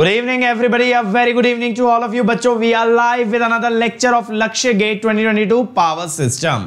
Good evening everybody A very good evening to all of you बच्चों, we are live with another lecture of Lakshya GATE 2022 power system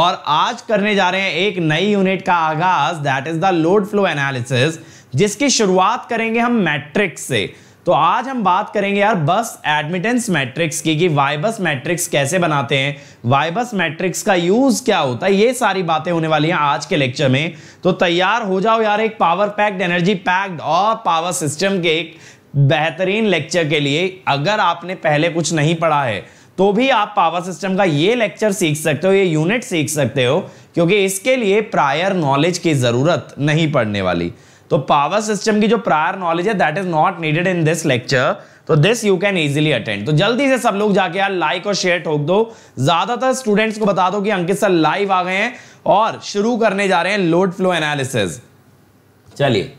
और आज करने जा रहे हैं एक नई यूनिट का आगाज that is the load flow analysis जिसकी शुरुआत करेंगे हम मैट्रिक्स से तो आज हम बात करेंगे यार बस एडमिटेंस मैट्रिक्स की कि वाई बस मैट्रिक्स कैसे बनाते हैं वाई बस मैट्रिक्स का यूज क्या होता है ये सारी बातें होने वाली हैं आज के लेक्चर में तो तैयार हो जाओ यार एक पावर पैक्ड एनर्जी पैक्ड और पावर सिस्टम के एक बेहतरीन लेक्चर के लिए अगर आपने पहले कुछ नहीं पढ़ा है तो भी आप पावर सिस्टम का ये लेक्चर सीख सकते हो ये यूनिट सीख सकते हो क्योंकि इसके लिए प्रायर नॉलेज की ज़रूरत नहीं पड़ने वाली तो पावर सिस्टम की जो प्रायर नॉलेज है that is not needed in this lecture तो this you can easily attend तो जल्दी से सब लोग जाके यार लाइक और शेयर ठोक दो ज्यादातर स्टूडेंट्स को बता दो कि अंकित सर लाइव आ गए हैं और शुरू करने जा रहे हैं लोड फ्लो एनालिसिस चलिए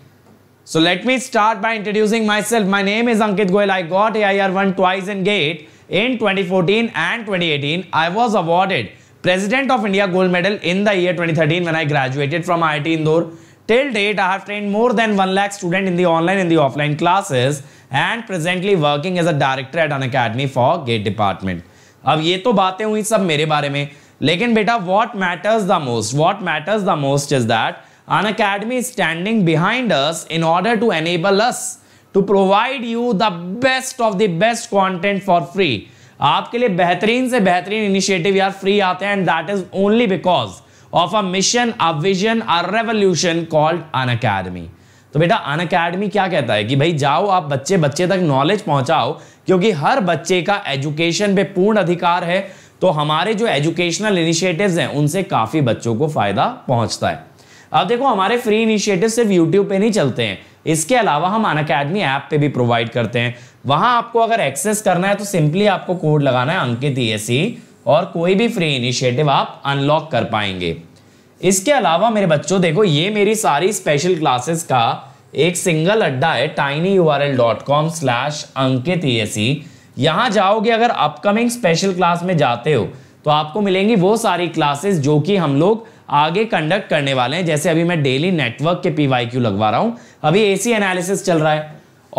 So let me start by introducing myself. My name is Ankit Goel. I got AIR1 twice in GATE in 2014 and 2018. I was awarded President of India Gold Medal in the year 2013 when I graduated from IIT Indore. Till date, I have trained more than 1 lakh students in the online and the offline classes and presently working as a director at an academy for GATE department. अब ये तो बातें हुई सब मेरे बारे में लेकिन बेटा what matters the most? What matters the most is that an academy is standing behind us in order to enable us to provide you the best of the best content for free aapke liye behtareen se behtareen initiative yaar free aate hain and that is only because of a mission a vision a revolution called an academy तो बेटा अन academy क्या कहता है कि भाई जाओ आप बच्चे बच्चे तक नॉलेज पहुंचाओ क्योंकि हर बच्चे का एजुकेशन पे पूर्ण अधिकार है तो हमारे जो एजुकेशनल इनिशिएटिव्स हैं उनसे काफ़ी बच्चों को फ़ायदा पहुंचता है अब देखो हमारे फ्री इनिशिएटिव सिर्फ यूट्यूब पे नहीं चलते हैं इसके अलावा हम अन अकेडमी ऐप पे भी प्रोवाइड करते हैं वहां आपको अगर एक्सेस करना है तो सिंपली आपको कोड लगाना है अंकित ई e और कोई भी फ्री इनिशिएटिव आप अनलॉक कर पाएंगे इसके अलावा मेरे बच्चों देखो ये मेरी सारी स्पेशल क्लासेस का एक सिंगल अड्डा है tiny U R L dot com slash Ankit E e यहाँ जाओगे अगर अपकमिंग स्पेशल क्लास में जाते हो तो आपको मिलेंगी वो सारी क्लासेस जो कि हम लोग आगे कंडक्ट करने वाले हैं जैसे अभी मैं डेली नेटवर्क के पी लगवा रहा हूँ अभी एसी एनालिसिस चल रहा है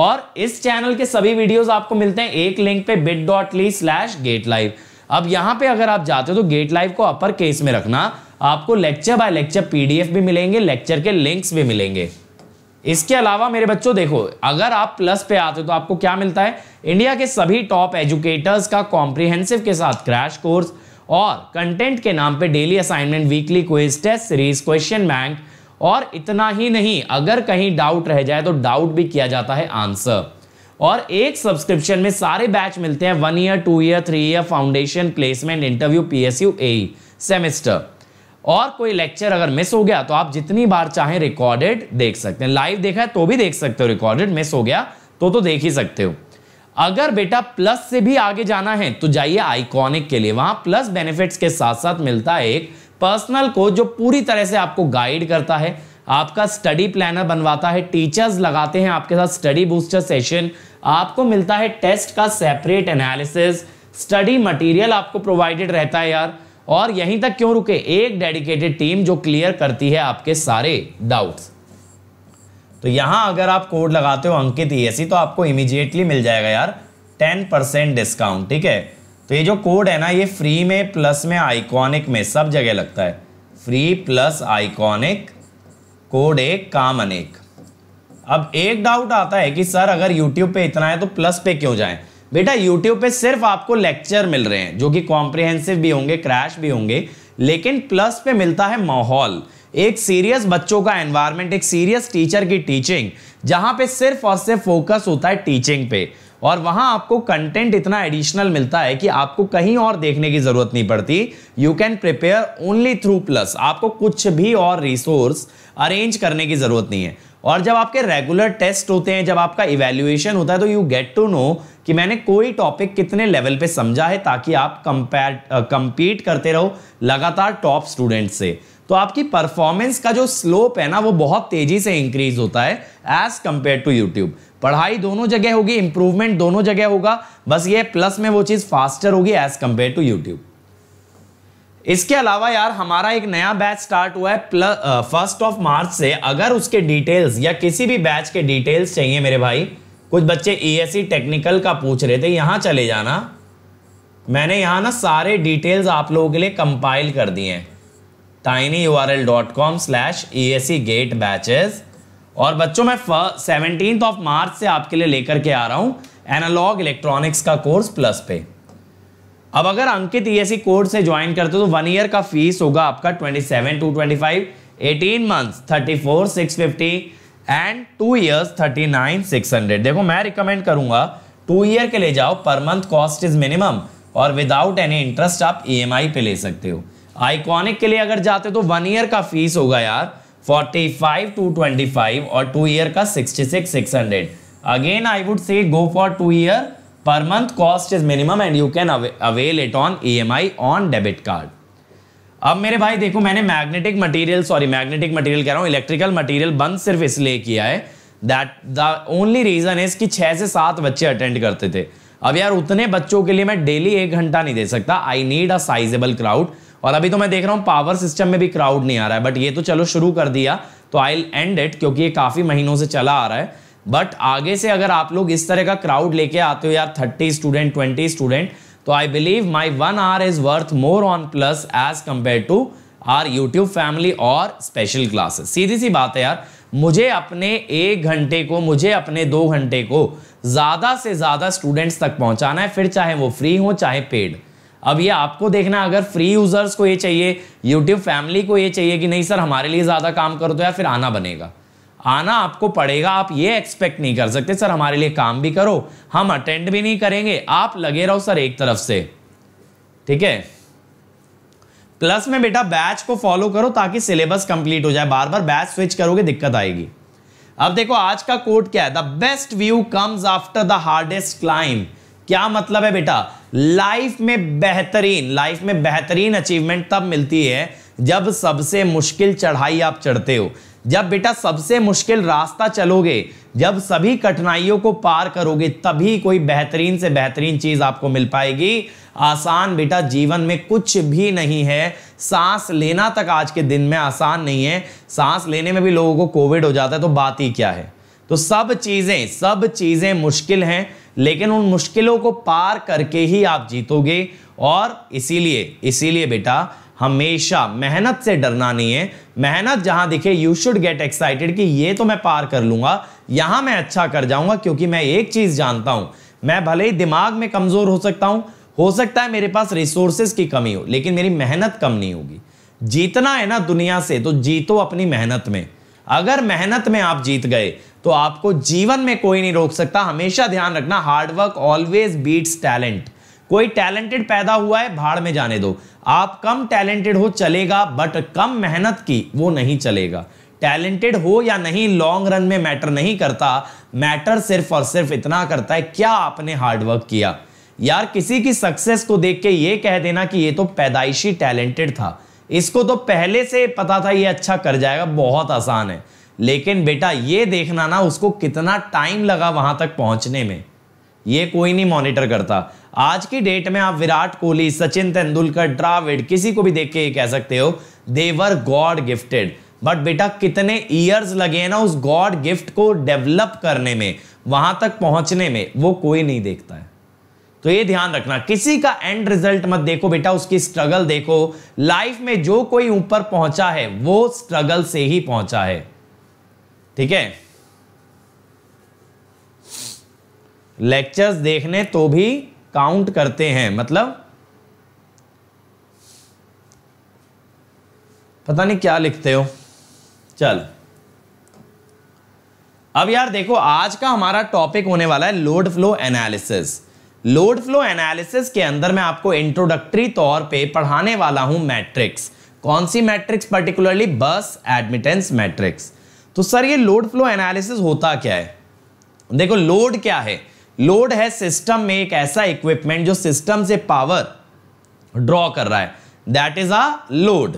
और इस चैनल के सभी वीडियोस आपको मिलते हैं एक लिंक पे bit dot ly slash GATE live अब यहाँ पे अगर आप जाते हो तो गेट लाइव को अपर केस में रखना आपको लेक्चर बाय लेक्चर पीडीएफ भी मिलेंगे लेक्चर के लिंक्स भी मिलेंगे इसके अलावा मेरे बच्चों देखो अगर आप प्लस पे आते हो तो आपको क्या मिलता है इंडिया के सभी टॉप एजुकेटर्स का कॉम्प्रिहेंसिव के साथ क्रैश कोर्स और कंटेंट के नाम पे daily assignment weekly quiz test series question bank और इतना ही नहीं अगर कहीं डाउट रह जाए तो डाउट भी किया जाता है आंसर और एक सब्सक्रिप्शन में सारे बैच मिलते हैं one year two year three year foundation placement interview PSU a semester और कोई लेक्चर अगर मिस हो गया तो आप जितनी बार चाहें रिकॉर्डेड देख सकते हैं लाइव देखा है तो भी देख सकते हो रिकॉर्डेड मिस हो गया तो तो देख ही सकते हो अगर बेटा प्लस से भी आगे जाना है तो जाइए आइकॉनिक के लिए वहां प्लस बेनिफिट्स के साथ साथ मिलता है एक पर्सनल कोच जो पूरी तरह से आपको गाइड करता है आपका स्टडी प्लानर बनवाता है टीचर्स लगाते हैं आपके साथ स्टडी बूस्टर सेशन आपको मिलता है टेस्ट का सेपरेट एनालिसिस स्टडी मटेरियल आपको प्रोवाइडेड रहता है यार और यहीं तक क्यों रुके एक डेडिकेटेड टीम जो क्लियर करती है आपके सारे डाउट्स तो यहाँ अगर आप कोड लगाते हो अंकित ई e तो आपको इमीजिएटली मिल जाएगा यार टेन परसेंट डिस्काउंट ठीक है तो ये जो कोड है ना ये फ्री में प्लस में आइकॉनिक में सब जगह लगता है फ्री प्लस आइकॉनिक कोड एक काम अनेक अब एक डाउट आता है कि सर अगर यूट्यूब पे इतना है तो प्लस पे क्यों जाए बेटा यूट्यूब पे सिर्फ आपको लेक्चर मिल रहे हैं जो कि कॉम्प्रिहेंसिव भी होंगे क्रैश भी होंगे लेकिन प्लस पे मिलता है माहौल एक सीरियस बच्चों का एनवायरमेंट एक सीरियस टीचर की टीचिंग जहां पे सिर्फ और सिर्फ फोकस होता है टीचिंग पे और वहां आपको कंटेंट इतना एडिशनल मिलता है कि आपको कहीं और देखने की जरूरत नहीं पड़ती you can prepare only through Plus आपको कुछ भी और रिसोर्स अरेंज करने की जरूरत नहीं है और जब आपके रेगुलर टेस्ट होते हैं जब आपका इवेल्युएशन होता है तो यू गेट टू नो कि मैंने कोई टॉपिक कितने लेवल पे समझा है ताकि आप कंपेयर कंपीट करते रहो लगातार टॉप स्टूडेंट से तो आपकी परफॉर्मेंस का जो स्लोप है ना वो बहुत तेजी से इंक्रीज होता है एज कंपेयर टू यूट्यूब पढ़ाई दोनों जगह होगी इंप्रूवमेंट दोनों जगह होगा बस ये प्लस में वो चीज़ फास्टर होगी एज कंपेयर टू यूट्यूब इसके अलावा यार हमारा एक नया बैच स्टार्ट हुआ है प्लस फर्स्ट ऑफ मार्च से अगर उसके डिटेल्स या किसी भी बैच के डिटेल्स चाहिए मेरे भाई कुछ बच्चे ई e टेक्निकल e का पूछ रहे थे यहाँ चले जाना मैंने यहाँ ना सारे डिटेल्स आप लोगों के लिए कंपाइल कर दिए हैं tinyurl.com slash e और बच्चों मैं सेवनटीन ऑफ मार्च से आपके लिए लेकर के आ रहा हूँ एनालॉग इलेक्ट्रॉनिक्स का कोर्स प्लस पे अब अगर Ankit ESC e course e से ज्वाइन करते हो तो वन ईयर का फीस होगा आपका twenty seven two twenty five eighteen months thirty four six fifty and two years thirty nine six hundred देखो मैं रिकमेंड करूंगा टू ईयर के ले जाओ पर मंथ कॉस्ट इज मिनिमम और विदाउट एनी इंटरेस्ट आप ई पे ले सकते हो आइकॉनिक के लिए अगर जाते तो वन ईयर का फीस होगा यार forty five two twenty five और टू ईयर का sixty six six hundred again I would say go for two year per month cost is minimum and you can avail it on E M I on debit card अब मेरे भाई देखो मैंने magnetic material sorry magnetic material कह रहा हूँ electrical material बंद सिर्फ इसलिए किया है that the only reason is कि छः से सात बच्चे अटेंड करते थे अब यार उतने बच्चों के लिए मैं डेली एक घंटा नहीं दे सकता I need a sizeable crowd और अभी तो मैं देख रहा हूँ पावर सिस्टम में भी क्राउड नहीं आ रहा है बट ये तो चलो शुरू कर दिया तो आई एंड इट क्योंकि ये काफ़ी महीनों से चला आ रहा है बट आगे से अगर आप लोग इस तरह का क्राउड लेके आते हो यार थर्टी स्टूडेंट ट्वेंटी स्टूडेंट तो I believe my one hour is worth more on plus as compare to our YouTube family और स्पेशल क्लासेस सीधी सी बात है यार मुझे अपने एक घंटे को मुझे अपने दो घंटे को ज़्यादा से ज़्यादा स्टूडेंट्स तक पहुंचाना है फिर चाहे वो फ्री हो चाहे पेड अब ये आपको देखना अगर फ्री यूजर्स को ये चाहिए यूट्यूब फैमिली को ये चाहिए कि नहीं सर हमारे लिए ज़्यादा काम करो तो या फिर आना बनेगा आना आपको पड़ेगा आप ये एक्सपेक्ट नहीं कर सकते सर हमारे लिए काम भी करो हम अटेंड भी नहीं करेंगे आप लगे रहो सर एक तरफ से ठीक है प्लस में बेटा बैच को फॉलो करो ताकि सिलेबस कंप्लीट हो जाए बार बार बैच स्विच करोगे दिक्कत आएगी अब देखो आज का कोट क्या है the best view comes after the hardest climb क्या मतलब है बेटा लाइफ में बेहतरीन लाइफ में बेहतरीन अचीवमेंट तब मिलती है जब सबसे मुश्किल चढ़ाई आप चढ़ते हो जब बेटा सबसे मुश्किल रास्ता चलोगे जब सभी कठिनाइयों को पार करोगे तभी कोई बेहतरीन से बेहतरीन चीज़ आपको मिल पाएगी आसान बेटा जीवन में कुछ भी नहीं है सांस लेना तक आज के दिन में आसान नहीं है सांस लेने में भी लोगों को कोविड हो जाता है तो बात ही क्या है तो सब चीज़ें सब चीज़ें मुश्किल हैं लेकिन उन मुश्किलों को पार करके ही आप जीतोगे और इसीलिए इसीलिए बेटा हमेशा मेहनत से डरना नहीं है मेहनत जहां दिखे यू शुड गेट एक्साइटेड कि ये तो मैं पार कर लूंगा यहां मैं अच्छा कर जाऊंगा क्योंकि मैं एक चीज जानता हूं मैं भले ही दिमाग में कमजोर हो सकता हूं हो सकता है मेरे पास रिसोर्सेस की कमी हो लेकिन मेरी मेहनत कम नहीं होगी जीतना है ना दुनिया से तो जीतो अपनी मेहनत में अगर मेहनत में आप जीत गए तो आपको जीवन में कोई नहीं रोक सकता हमेशा ध्यान रखना हार्डवर्क ऑलवेज बीट्स टैलेंट कोई टैलेंटेड पैदा हुआ है भाड़ में जाने दो आप कम टैलेंटेड हो चलेगा बट कम मेहनत की वो नहीं चलेगा टैलेंटेड हो या नहीं लॉन्ग रन में मैटर नहीं करता मैटर सिर्फ और सिर्फ इतना करता है क्या आपने हार्डवर्क किया यार किसी की सक्सेस को देख के ये कह देना कि ये तो पैदाइशी टैलेंटेड था इसको तो पहले से पता था ये अच्छा कर जाएगा बहुत आसान है लेकिन बेटा ये देखना ना उसको कितना टाइम लगा वहां तक पहुंचने में ये कोई नहीं मॉनिटर करता आज की डेट में आप विराट कोहली सचिन तेंदुलकर ड्राविड किसी को भी देख के ये कह सकते हो देवर गॉड गिफ्टेड बट बेटा कितने ईयर्स लगे हैं ना उस गॉड गिफ्ट को डेवलप करने में वहां तक पहुंचने में वो कोई नहीं देखता है तो ये ध्यान रखना किसी का एंड रिजल्ट मत देखो बेटा उसकी स्ट्रगल देखो लाइफ में जो कोई ऊपर पहुंचा है वो स्ट्रगल से ही पहुंचा है ठीक है लेक्चर्स देखने तो भी काउंट करते हैं मतलब पता नहीं क्या लिखते हो चल अब यार देखो आज का हमारा टॉपिक होने वाला है load flow analysis load flow analysis के अंदर मैं आपको इंट्रोडक्टरी तौर पे पढ़ाने वाला हूं मैट्रिक्स कौन सी matrix particularly bus admittance matrix तो सर ये लोड फ्लो एनालिसिस होता क्या है देखो लोड क्या है लोड है सिस्टम में एक ऐसा इक्विपमेंट जो सिस्टम से पावर ड्रॉ कर रहा है दैट इज अ लोड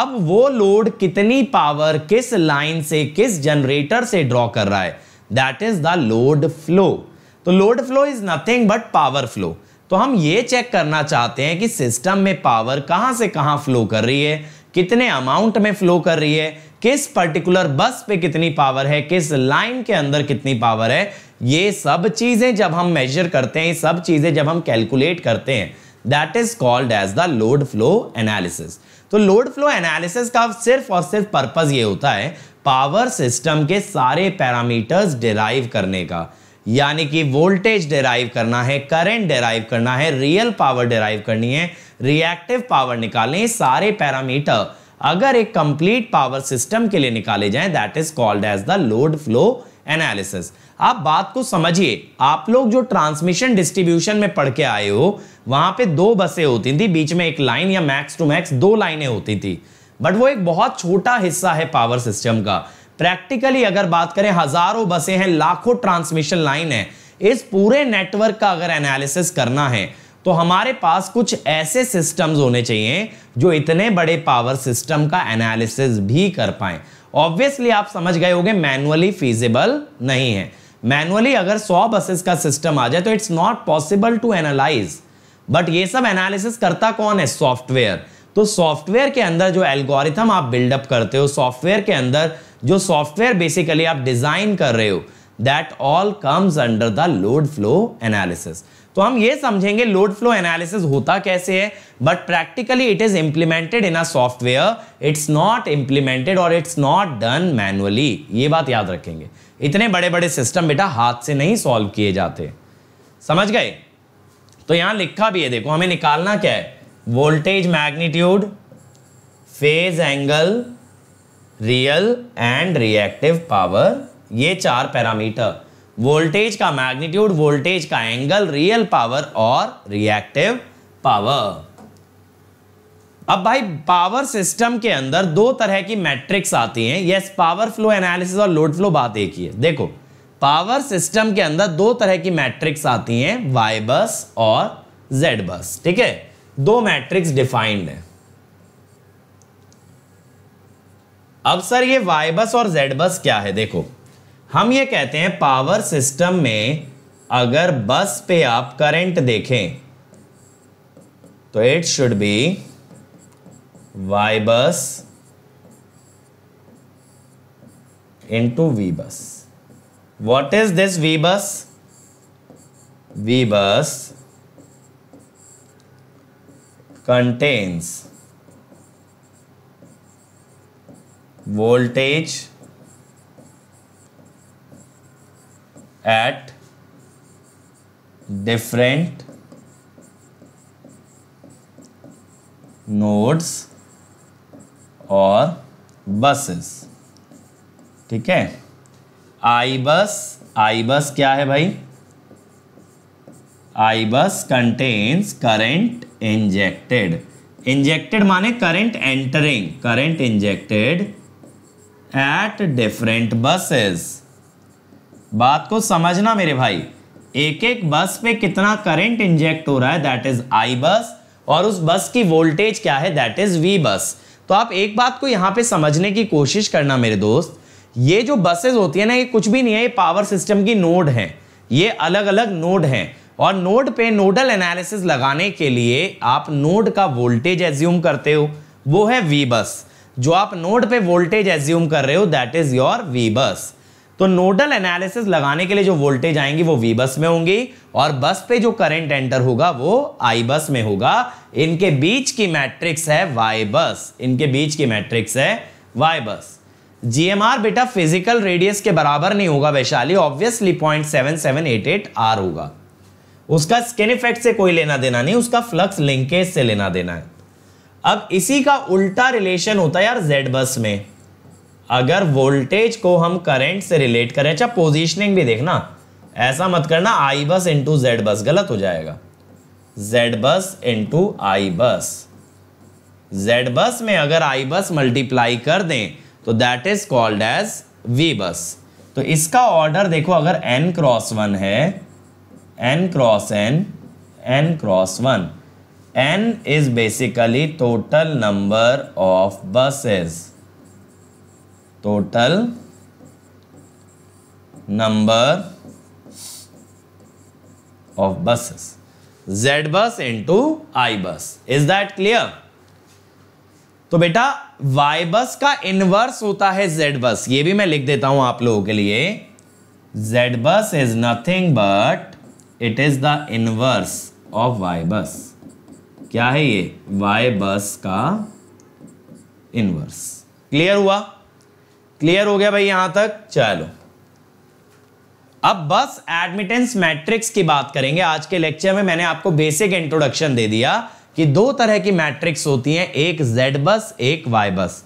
अब वो लोड कितनी पावर किस लाइन से किस जनरेटर से ड्रॉ कर रहा है that is the load flow तो load flow is nothing but power flow तो हम ये चेक करना चाहते हैं कि सिस्टम में पावर कहां से कहां फ्लो कर रही है कितने अमाउंट में फ्लो कर रही है किस पर्टिकुलर बस पे कितनी पावर है किस लाइन के अंदर कितनी पावर है ये सब चीजें जब हम मेजर करते हैं सब चीजें जब हम कैलकुलेट करते हैं that is called as the load flow analysis तो लोड फ्लो एनालिसिस का सिर्फ और सिर्फ पर्पज ये होता है पावर सिस्टम के सारे पैरामीटर्स डिराइव करने का यानी कि वोल्टेज डिराइव करना है करंट डिराइव करना है रियल पावर डिराइव करनी है रिएक्टिव पावर निकालनी सारे पैरामीटर अगर एक कंप्लीट पावर सिस्टम के लिए निकाले जाए that is called as the load flow analysis आप बात को समझिए आप लोग जो ट्रांसमिशन डिस्ट्रीब्यूशन में पढ़ के आए हो वहां पे दो बसें होती थी बीच में एक लाइन या मैक्स टू मैक्स दो लाइनें होती थी बट वो एक बहुत छोटा हिस्सा है पावर सिस्टम का प्रैक्टिकली अगर बात करें हजारों बसें हैं लाखों ट्रांसमिशन लाइन है इस पूरे नेटवर्क का अगर एनालिसिस करना है तो हमारे पास कुछ ऐसे सिस्टम्स होने चाहिए जो इतने बड़े पावर सिस्टम का एनालिसिस भी कर पाए ऑब्वियसली आप समझ गए होंगे मैनुअली फीजिबल नहीं है मैनुअली अगर 100 बसेस का सिस्टम आ जाए तो it's not possible to analyse but ये सब एनालिसिस करता कौन है सॉफ्टवेयर तो सॉफ्टवेयर के अंदर जो एल्गोरिथम आप बिल्डअप करते हो सॉफ्टवेयर के अंदर जो सॉफ्टवेयर बेसिकली आप डिजाइन कर रहे हो that all comes under the load flow analysis तो हम ये समझेंगे लोड फ्लो एनालिसिस होता कैसे है but practically it is implemented in a software it's not implemented और इट्स नॉट डन मैनुअली ये बात याद रखेंगे इतने बड़े बड़े सिस्टम बेटा हाथ से नहीं सॉल्व किए जाते समझ गए तो यहां लिखा भी है देखो हमें निकालना क्या है voltage magnitude phase angle real and reactive power ये चार पैरामीटर वोल्टेज का मैग्नीट्यूड वोल्टेज का एंगल रियल पावर और रिएक्टिव पावर अब भाई पावर सिस्टम के अंदर दो तरह की मैट्रिक्स आती हैं यस पावर फ्लो एनालिसिस और लोड फ्लो बात एक ही है देखो पावर सिस्टम के अंदर दो तरह की मैट्रिक्स आती हैं वाई बस और जेड बस ठीक है दो मैट्रिक्स डिफाइंड है अब सर ये वाई बस और जेड बस क्या है देखो हम ये कहते हैं पावर सिस्टम में अगर बस पे आप करंट देखें तो it should be Y bus into V bus what is this V bus V bus contains voltage at different nodes और buses ठीक है आई बस आई बस क्या है भाई I bus contains current injected injected माने current entering current injected at different buses बात को समझना मेरे भाई एक एक बस पे कितना करंट इंजेक्ट हो रहा है दैट इज आई बस और उस बस की वोल्टेज क्या है दैट इज वी बस तो आप एक बात को यहाँ पे समझने की कोशिश करना मेरे दोस्त ये जो बसेस होती है ना ये कुछ भी नहीं है ये पावर सिस्टम की नोड है ये अलग अलग नोड है और नोड पे नोडल एनालिसिस लगाने के लिए आप नोड का वोल्टेज एज्यूम करते हो वो है वी बस जो आप नोड पे वोल्टेज एज्यूम कर रहे हो that is your we bus तो नोडल एनालिसिस लगाने के लिए जो वोल्टेज आएंगी वो वी बस में होंगी और बस पे जो करंट एंटर होगा वो आई बस में होगा इनके बीच की मैट्रिक्स है वाई बस इनके बीच की मैट्रिक्स है वाई बस जीएमआर बेटा फिजिकल रेडियस के बराबर नहीं होगा Vaishali obviously point seven seven eight eight R होगा उसका स्किन इफेक्ट से कोई लेना देना नहीं उसका फ्लक्स लिंकेज से लेना देना है अब इसी का उल्टा रिलेशन होता है यार जेड बस में अगर वोल्टेज को हम करंट से रिलेट करें अच्छा पोजीशनिंग भी देखना ऐसा मत करना आई बस इंटू जेड बस गलत हो जाएगा जेड बस इंटू आई बस जेड बस में अगर आई बस मल्टीप्लाई कर दें तो that is called as V bus तो इसका ऑर्डर देखो अगर एन क्रॉस वन है N cross N N cross one N is basically total number of buses total number of buses Z bus into I bus is that clear तो बेटा Y बस का inverse होता है Z बस ये भी मैं लिख देता हूं आप लोगों के लिए Z bus is nothing but it is the inverse of Y bus क्या है ये वाई बस का इनवर्स क्लियर हुआ क्लियर हो गया भाई यहां तक चलो अब बस एडमिटेंस मैट्रिक्स की बात करेंगे आज के लेक्चर में मैंने आपको बेसिक इंट्रोडक्शन दे दिया कि दो तरह की मैट्रिक्स होती हैं एक जेड बस एक वाई बस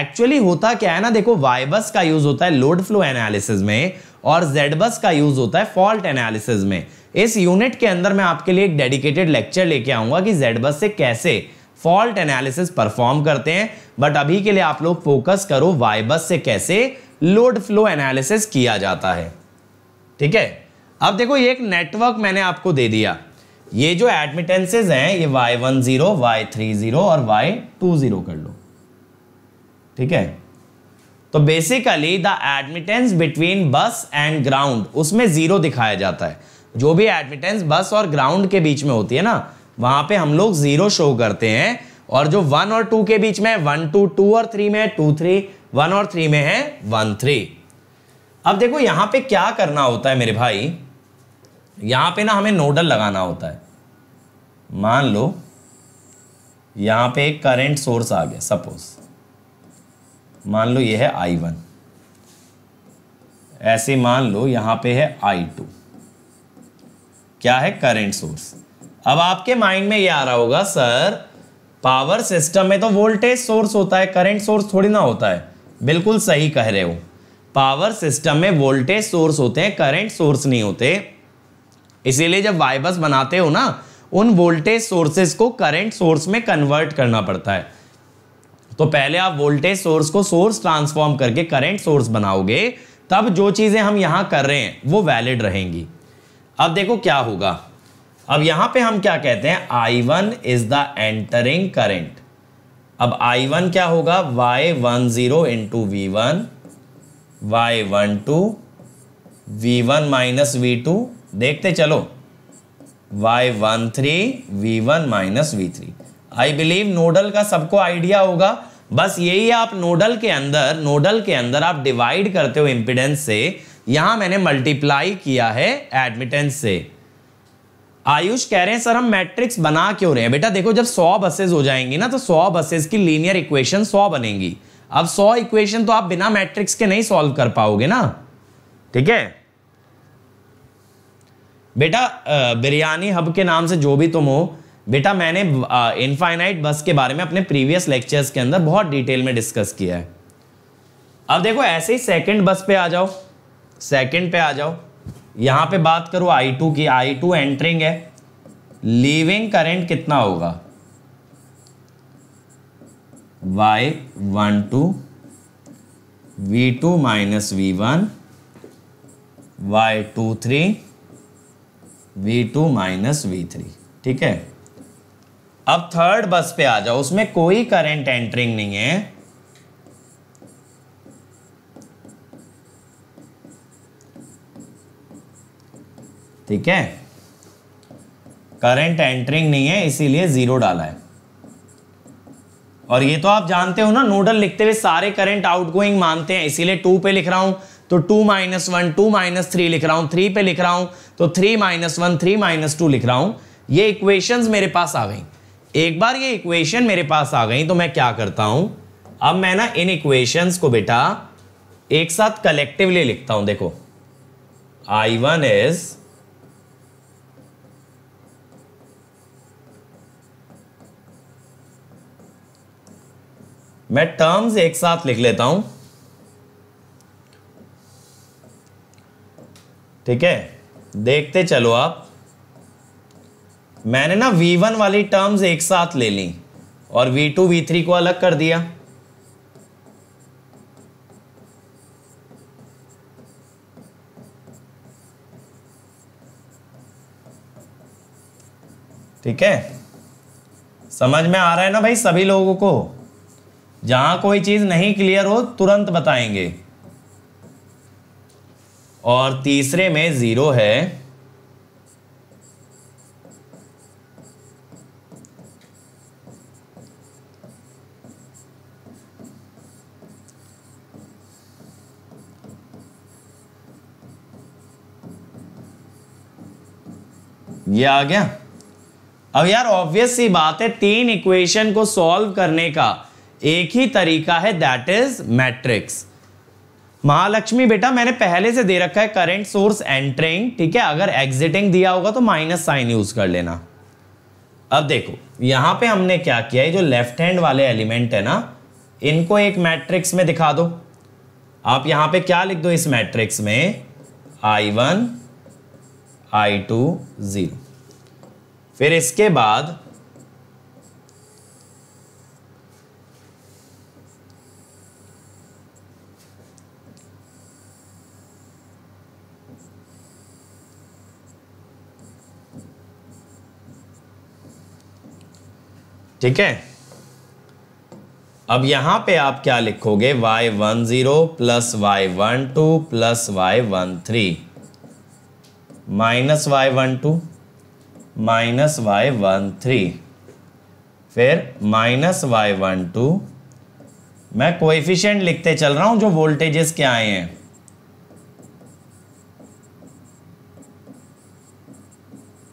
एक्चुअली होता क्या है ना देखो वाई बस का यूज होता है लोड फ्लो एनालिसिस में और जेड बस का यूज होता है फॉल्ट एनालिसिस में इस यूनिट के अंदर मैं आपके लिए एक डेडिकेटेड लेक्चर लेके आऊंगा कि जेड बस से कैसे फॉल्ट एनालिसिस परफॉर्म करते हैं बट अभी के लिए आप लोग फोकस करो वाइबस से कैसे लोड फ्लो एनालिसिस किया जाता है ठीक है अब देखो ये एक नेटवर्क मैंने आपको दे दिया ये जो एडमिटेंसेज हैं ये Y10, Y30 और Y20 कर लो ठीक है तो basically the admittance between bus and ground उसमें जीरो दिखाया जाता है जो भी एडमिटेंस बस और ग्राउंड के बीच में होती है ना वहां पे हम लोग जीरो शो करते हैं और जो वन और टू के बीच में वन टू टू और थ्री में टू थ्री वन और थ्री में है वन थ्री अब देखो यहां पे क्या करना होता है मेरे भाई यहां पे ना हमें नोडल लगाना होता है मान लो यहां पे एक करेंट सोर्स आ गया सपोज मान लो ये है आई वन ऐसे मान लो यहां पे है आई टू क्या है करेंट सोर्स अब आपके माइंड में ये आ रहा होगा सर पावर सिस्टम में तो वोल्टेज सोर्स होता है करंट सोर्स थोड़ी ना होता है बिल्कुल सही कह रहे हो पावर सिस्टम में वोल्टेज सोर्स होते हैं करंट सोर्स नहीं होते इसीलिए जब वाइबस बनाते हो ना उन वोल्टेज सोर्सेस को करंट सोर्स में कन्वर्ट करना पड़ता है तो पहले आप वोल्टेज सोर्स को सोर्स ट्रांसफॉर्म करके करंट सोर्स बनाओगे तब जो चीज़ें हम यहाँ कर रहे हैं वो वैलिड रहेंगी अब देखो क्या होगा अब यहां पे हम क्या कहते हैं I one is the entering current अब आई वन क्या होगा Y one zero into V one Y one two V one minus V two देखते चलो Y one three V one minus V three I believe nodal का सबको idea होगा बस यही आप नोडल के अंदर नोडल के अंदर आप डिवाइड करते हो इम्पिडेंस से यहां मैंने मल्टीप्लाई किया है एडमिटेंस से आयुष कह रहे हैं सर हम मैट्रिक्स बना क्यों रहे हैं बेटा देखो जब सौ बसेज हो जाएंगी ना तो सौ बसेस की लीनियर इक्वेशन सौ बनेगी अब सौ इक्वेशन तो आप बिना मैट्रिक्स के नहीं सॉल्व कर पाओगे ना ठीक है बेटा बिरयानी हब के नाम से जो भी तुम हो बेटा मैंने इनफाइनाइट बस के बारे में अपने प्रीवियस लेक्चर्स के अंदर बहुत डिटेल में डिस्कस किया है अब देखो ऐसे ही सेकेंड बस पे आ जाओ सेकेंड पे आ जाओ यहां पे बात करो I2 की I2 एंटरिंग है लीविंग करंट कितना होगा Y one two V two minus V one Y two three V two minus V three ठीक है अब थर्ड बस पे आ जाओ उसमें कोई करंट एंटरिंग नहीं है ठीक है करंट एंटरिंग नहीं है इसीलिए जीरो डाला है और ये तो आप जानते हो ना नोडल लिखते हुए सारे करंट आउटगोइंग मानते हैं इसीलिए टू पे लिख रहा हूं तो two minus one two minus three लिख रहा हूं थ्री पे लिख रहा हूं तो three minus one three minus two लिख रहा हूं ये इक्वेशन मेरे पास आ गई एक बार ये इक्वेशन मेरे पास आ गई तो मैं क्या करता हूं अब मैं ना इन इक्वेशन को बेटा एक साथ कलेक्टिवली लिखता हूं देखो आई वन इज़ मैं टर्म्स एक साथ लिख लेता हूं ठीक है देखते चलो आप मैंने ना V1 वाली टर्म्स एक साथ ले ली और V2 V3 को अलग कर दिया ठीक है समझ में आ रहा है ना भाई सभी लोगों को जहां कोई चीज नहीं क्लियर हो तुरंत बताएंगे और तीसरे में जीरो है ये आ गया अब यार ऑब्वियस सी बात है तीन इक्वेशन को सॉल्व करने का एक ही तरीका है दैट इज मैट्रिक्स महालक्ष्मी बेटा मैंने पहले से दे रखा है करेंट सोर्स एंट्रिंग ठीक है अगर एग्जिटिंग दिया होगा तो माइनस साइन यूज कर लेना अब देखो यहां पे हमने क्या किया है जो लेफ्ट हैंड वाले एलिमेंट है ना इनको एक मैट्रिक्स में दिखा दो आप यहां पे क्या लिख दो इस मैट्रिक्स में I one I two zero फिर इसके बाद ठीक है अब यहां पे आप क्या लिखोगे Y one zero plus Y one two plus Y one three minus Y one two minus Y one three फिर माइनस वाई वन टू मैं कोएफिशिएंट लिखते चल रहा हूं जो वोल्टेजेस के आए हैं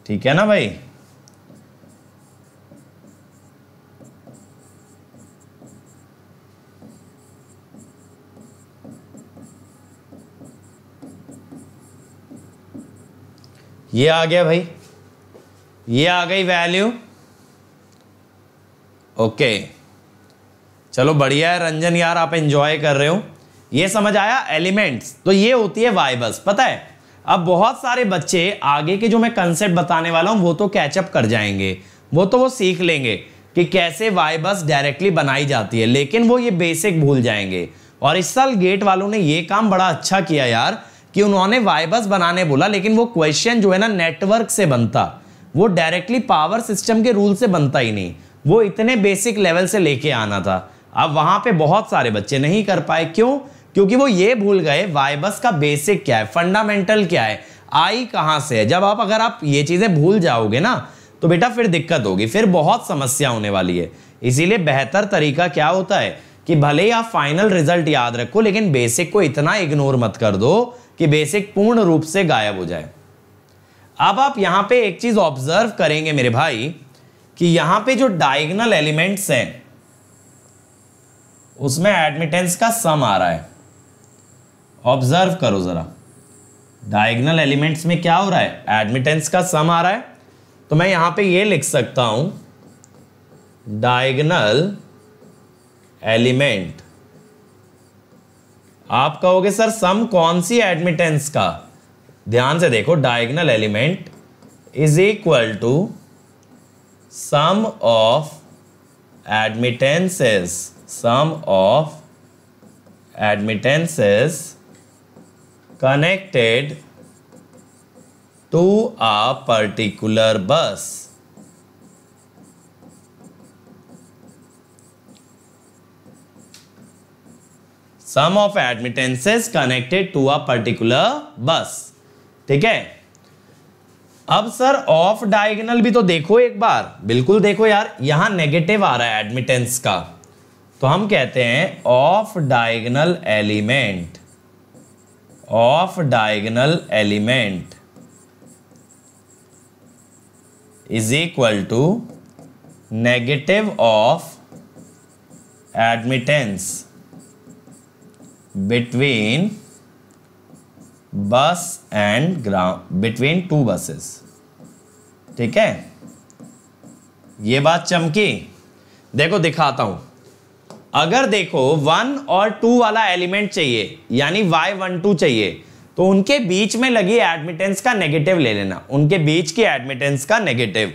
ठीक है ना भाई ये आ गया भाई ये आ गई वैल्यू ओके चलो बढ़िया है रंजन यार आप एंजॉय कर रहे हो ये समझ आया एलिमेंट्स तो ये होती है वाइबस पता है अब बहुत सारे बच्चे आगे के जो मैं कंसेप्ट बताने वाला हूं वो तो कैचअप कर जाएंगे वो तो वो सीख लेंगे कि कैसे वाइबस डायरेक्टली बनाई जाती है लेकिन वो ये बेसिक भूल जाएंगे और इस साल गेट वालों ने ये काम बड़ा अच्छा किया यार कि उन्होंने वाइबस बनाने बोला लेकिन वो क्वेश्चन जो है ना नेटवर्क से बनता वो डायरेक्टली पावर सिस्टम के रूल से बनता ही नहीं वो इतने बेसिक लेवल से लेके आना था अब वहाँ पे बहुत सारे बच्चे नहीं कर पाए क्यों क्योंकि वो ये भूल गए वाइबस का बेसिक क्या है फंडामेंटल क्या है आई कहाँ से है जब आप अगर आप ये चीज़ें भूल जाओगे ना तो बेटा फिर दिक्कत होगी फिर बहुत समस्या होने वाली है इसीलिए बेहतर तरीका क्या होता है कि भले ही आप फाइनल रिजल्ट याद रखो लेकिन बेसिक को इतना इग्नोर मत कर दो कि बेसिक पूर्ण रूप से गायब हो जाए अब आप यहां पे एक चीज़ ऑब्जर्व करेंगे मेरे भाई कि यहां पे जो डायगनल एलिमेंट्स हैं उसमें एडमिटेंस का सम आ रहा है ऑब्जर्व करो ज़रा डायगनल एलिमेंट्स में क्या हो रहा है एडमिटेंस का सम आ रहा है तो मैं यहां पे ये लिख सकता हूं डायगनल एलिमेंट आप कहोगे सर सम कौन सी एडमिटेंस का ध्यान से देखो diagonal element is equal to sum of admittances sum of admittances connected to a particular bus sum of admittances connected to a particular bus ठीक है अब सर ऑफ डायगोनल भी तो देखो एक बार बिल्कुल देखो यार यहां नेगेटिव आ रहा है एडमिटेंस का तो हम कहते हैं off diagonal element off diagonal element is equal to negative of admittance between bus and ground between two buses ठीक है ये बात चमकी देखो दिखाता हूं अगर देखो वन और टू वाला एलिमेंट चाहिए यानी वाई वन टू चाहिए तो उनके बीच में लगी एडमिटेंस का नेगेटिव ले लेना उनके बीच की एडमिटेंस का नेगेटिव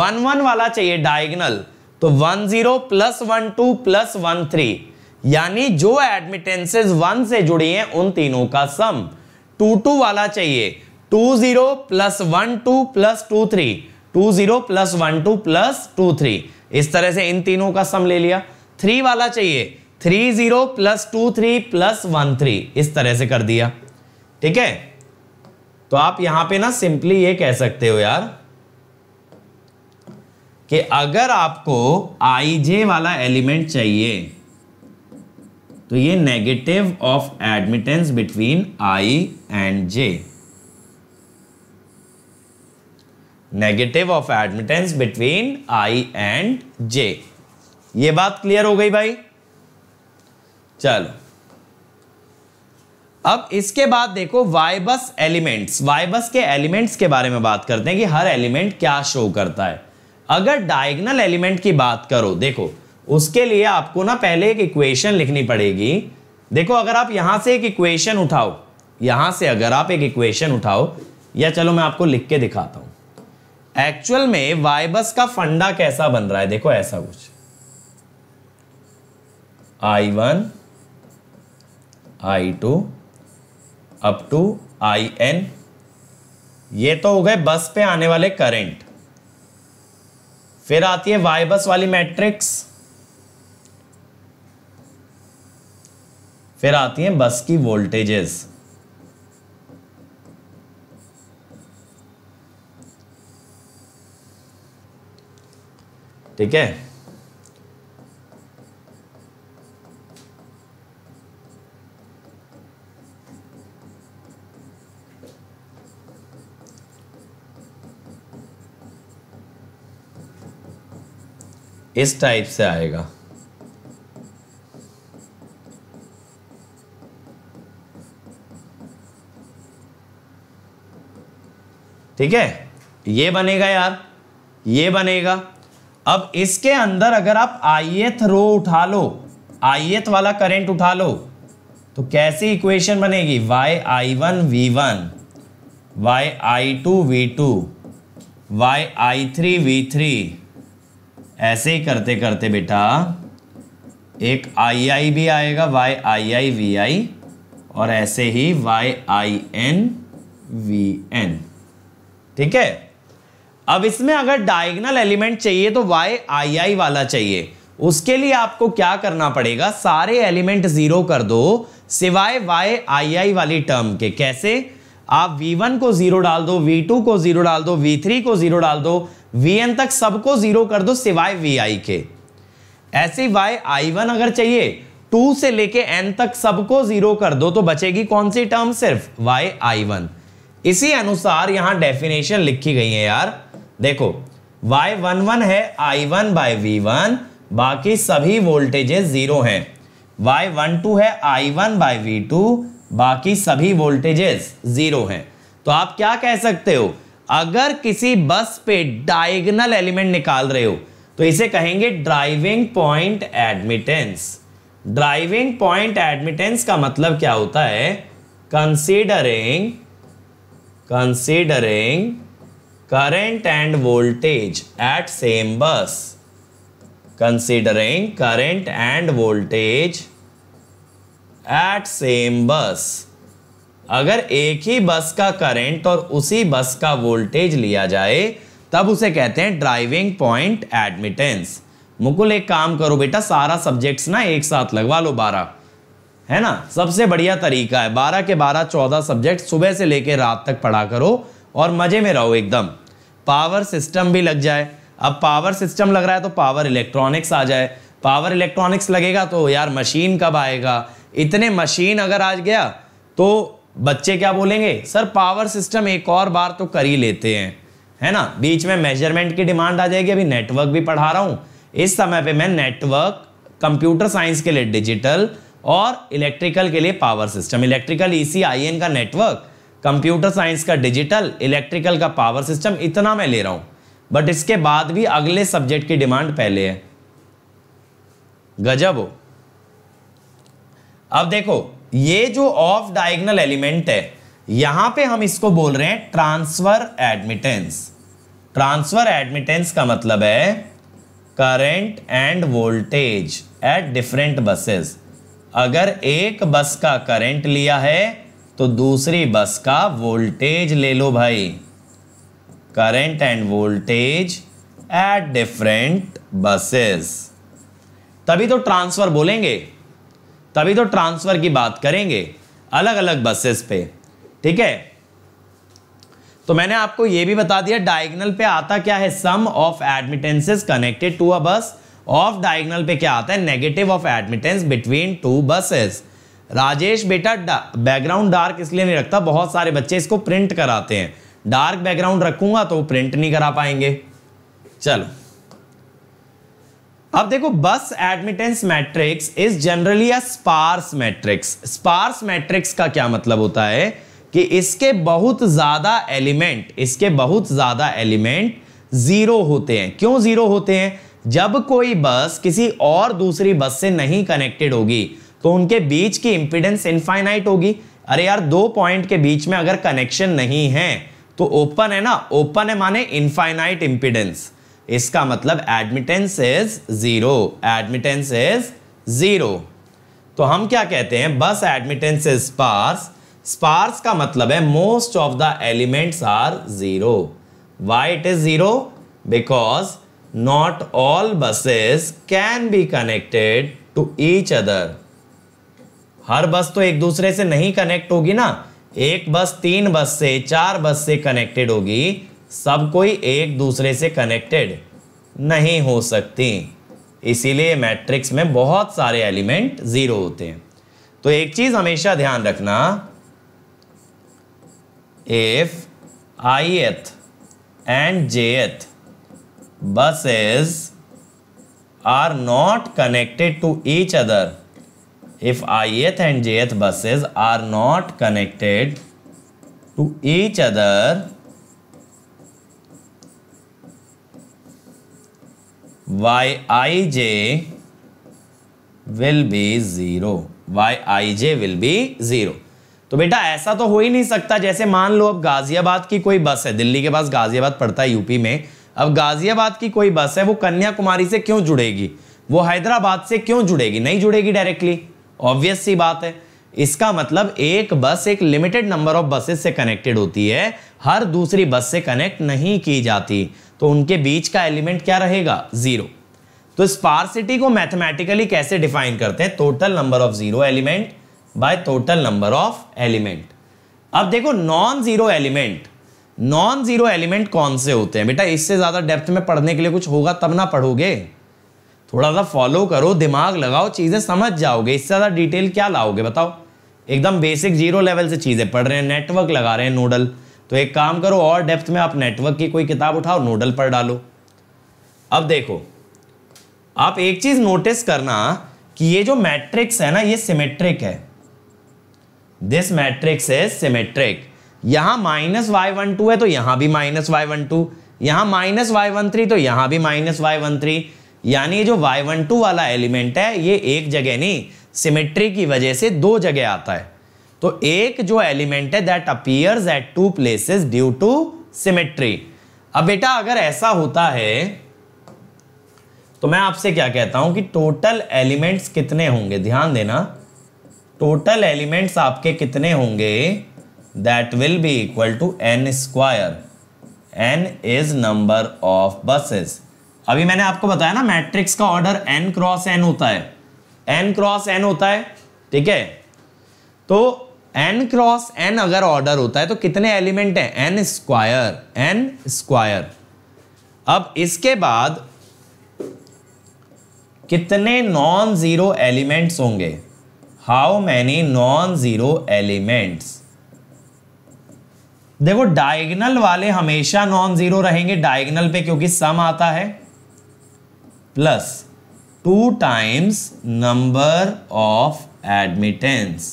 वन वन वाला चाहिए डायगनल तो one zero plus one two plus one three यानी जो एडमिटेंसेज वन से जुड़ी हैं उन तीनों का सम टू टू वाला चाहिए two zero plus one two plus two three two zero plus one two plus two three इस तरह से इन तीनों का सम ले लिया थ्री वाला चाहिए three zero plus two three plus one three इस तरह से कर दिया ठीक है तो आप यहां पे ना सिंपली ये कह सकते हो यार कि अगर आपको आई जे वाला एलिमेंट चाहिए तो ये negative of admittance between I and J negative of admittance between I and J ये बात क्लियर हो गई भाई चलो अब इसके बाद देखो वाइबस एलिमेंट्स वाइबस के एलिमेंट्स के बारे में बात करते हैं कि हर एलिमेंट क्या शो करता है अगर डायगनल एलिमेंट की बात करो देखो उसके लिए आपको ना पहले एक इक्वेशन लिखनी पड़ेगी देखो अगर आप यहां से एक इक्वेशन उठाओ यहां से अगर आप एक इक्वेशन उठाओ या चलो मैं आपको लिख के दिखाता हूं एक्चुअल में वाइबस का फंडा कैसा बन रहा है देखो ऐसा कुछ I one I two In, I N ये तो हो गए बस पे आने वाले करंट फिर आती है वाई बस वाली मैट्रिक्स फिर आती हैं बस की वोल्टेजेस ठीक है इस टाइप से आएगा ठीक है ये बनेगा यार ये बनेगा अब इसके अंदर अगर आप एथ रो उठा लो आईएथ वाला करंट उठा लो तो कैसी इक्वेशन बनेगी Y I one V one Y I two V two Y I three V three ऐसे ही करते करते बेटा एक आई आई भी आएगा Y I I we I और ऐसे ही Y I N V N ठीक है अब इसमें अगर डायगनल एलिमेंट चाहिए तो वाई आई आई वाला चाहिए उसके लिए आपको क्या करना पड़ेगा सारे एलिमेंट जीरो कर दो सिवाय वाई आई आई वाली टर्म के कैसे आप v1 को जीरो डाल दो v2 को जीरो डाल दो v3 को जीरो डाल दो vn तक सबको जीरो कर दो सिवाय vi के ऐसे वाई आई वन अगर चाहिए टू से लेके एन तक सबको जीरो कर दो तो बचेगी कौन सी टर्म सिर्फ वाई आई वन इसी अनुसार यहाँ डेफिनेशन लिखी गई है यार देखो y11 है I1 वन बाई वी बाकी सभी वोल्टेजेस जीरो हैं y12 है I1 वन बाई वी बाकी सभी वोल्टेजेस जीरो हैं तो आप क्या कह सकते हो अगर किसी बस पे डायगनल एलिमेंट निकाल रहे हो तो इसे कहेंगे driving point admittance driving point admittance का मतलब क्या होता है कंसीडरिंग considering current and voltage at same bus considering current and voltage at same bus अगर एक ही बस का करंट और उसी बस का वोल्टेज लिया जाए तब उसे कहते हैं ड्राइविंग पॉइंट एडमिटेंस मुकुल एक काम करो बेटा सारा सब्जेक्ट्स ना एक साथ लगवा लो बारह है ना सबसे बढ़िया तरीका है बारह के बारह चौदह सब्जेक्ट सुबह से लेकर रात तक पढ़ा करो और मज़े में रहो एकदम पावर सिस्टम भी लग जाए अब पावर सिस्टम लग रहा है तो पावर इलेक्ट्रॉनिक्स आ जाए पावर इलेक्ट्रॉनिक्स लगेगा तो यार मशीन कब आएगा इतने मशीन अगर आज गया तो बच्चे क्या बोलेंगे सर पावर सिस्टम एक और बार तो कर ही लेते हैं है ना बीच में मेजरमेंट की डिमांड आ जाएगी अभी नेटवर्क भी पढ़ा रहा हूँ इस समय पे मैं नेटवर्क कंप्यूटर साइंस के लिए डिजिटल और इलेक्ट्रिकल के लिए power system electrical E C का नेटवर्क कंप्यूटर साइंस का डिजिटल इलेक्ट्रिकल का पावर सिस्टम इतना मैं ले रहा हूँ बट इसके बाद भी अगले सब्जेक्ट की डिमांड पहले है गजब हो अब देखो ये जो ऑफ डायगनल एलिमेंट है यहां पे हम इसको बोल रहे हैं ट्रांसफर एडमिटेंस ट्रांसफर एडमिटेंस का मतलब है current and voltage at different buses अगर एक बस का करंट लिया है तो दूसरी बस का वोल्टेज ले लो भाई current and voltage at different buses तभी तो ट्रांसफ़र बोलेंगे तभी तो ट्रांसफ़र की बात करेंगे अलग अलग बसेस पे ठीक है तो मैंने आपको यह भी बता दिया डायगनल पे आता क्या है sum of admittances connected to a bus off diagonal पे क्या आता है negative of admittance between two buses Rajesh बेटा बैकग्राउंड डार्क इसलिए नहीं रखता बहुत सारे बच्चे इसको प्रिंट कराते हैं डार्क बैकग्राउंड रखूंगा तो प्रिंट नहीं करा पाएंगे चलो अब देखो bus admittance matrix is generally a sparse matrix sparse matrix का क्या मतलब होता है कि इसके बहुत ज्यादा एलिमेंट इसके बहुत ज्यादा एलिमेंट जीरो होते हैं क्यों जीरो होते हैं जब कोई बस किसी और दूसरी बस से नहीं कनेक्टेड होगी तो उनके बीच की इंपिडेंस इनफाइनाइट होगी अरे यार दो पॉइंट के बीच में अगर कनेक्शन नहीं है तो ओपन है ना ओपन है माने इनफाइनाइट इंपिडेंस इसका मतलब admittance is zero admittance is zero तो हम क्या कहते हैं बस एडमिटेंस इज स्पार्स स्पार्स का मतलब है most of the elements are zero why it is zero because not all buses can be connected to each other हर बस तो एक दूसरे से नहीं कनेक्ट होगी ना एक बस तीन बस से चार बस से कनेक्टेड होगी सब कोई एक दूसरे से कनेक्टेड नहीं हो सकती इसीलिए मैट्रिक्स में बहुत सारे एलिमेंट ज़ीरो होते हैं तो एक चीज़ हमेशा ध्यान रखना इफ आई एथ एंड जे एथ buses are not connected to each other if ith and jth buses are not connected to each other yij will be zero 0 yij will be zero तो बेटा ऐसा तो हो ही नहीं सकता जैसे मान लो अब गाजियाबाद की कोई बस है दिल्ली के पास गाजियाबाद पड़ता है यूपी में अब गाजियाबाद की कोई बस है वो कन्याकुमारी से क्यों जुड़ेगी वो हैदराबाद से क्यों जुड़ेगी नहीं जुड़ेगी डायरेक्टली ऑब्वियस सी बात है इसका मतलब एक बस एक लिमिटेड नंबर ऑफ बसेस से कनेक्टेड होती है हर दूसरी बस से कनेक्ट नहीं की जाती तो उनके बीच का एलिमेंट क्या रहेगा जीरो तो स्पार्सिटी को मैथमेटिकली कैसे डिफाइन करते हैं total number of zero element by total number of element अब देखो non zero element non zero element कौन से होते हैं बेटा इससे ज़्यादा डेप्थ में पढ़ने के लिए कुछ होगा तब ना पढ़ोगे थोड़ा सा फॉलो करो दिमाग लगाओ चीज़ें समझ जाओगे इससे ज़्यादा डिटेल क्या लाओगे बताओ एकदम बेसिक जीरो लेवल से चीज़ें पढ़ रहे हैं नेटवर्क लगा रहे हैं नोडल तो एक काम करो और डेप्थ में आप नेटवर्क की कोई किताब उठाओ नोडल पर डालो अब देखो आप एक चीज़ नोटिस करना कि ये जो मैट्रिक्स है ना ये सिमेट्रिक है दिस मैट्रिक्स इज सिमेट्रिक यहां माइनस वाई वन टू है तो यहां भी माइनस वाई वन टू यहां माइनस वाई वन थ्री तो यहां भी माइनस वाई वन थ्री यानी जो वाई वन टू वाला एलिमेंट है ये एक जगह नहीं सिमेट्री की वजह से दो जगह आता है तो एक जो एलिमेंट है that appears at two places due to symmetry अब बेटा अगर ऐसा होता है तो मैं आपसे क्या कहता हूं कि टोटल एलिमेंट्स कितने होंगे ध्यान देना टोटल एलिमेंट्स आपके कितने होंगे that will be equal to n square. n is number of buses. अभी मैंने आपको बताया ना मैट्रिक्स का ऑर्डर n क्रॉस n होता है n क्रॉस n होता है ठीक है तो n क्रॉस n अगर ऑर्डर होता है तो कितने एलिमेंट हैं n स्क्वायर n स्क्वायर अब इसके बाद कितने नॉन ज़ीरो एलिमेंट्स होंगे how many non zero elements देखो डायगनल वाले हमेशा नॉन जीरो रहेंगे डायगनल पे क्योंकि सम आता है plus two times number of admittance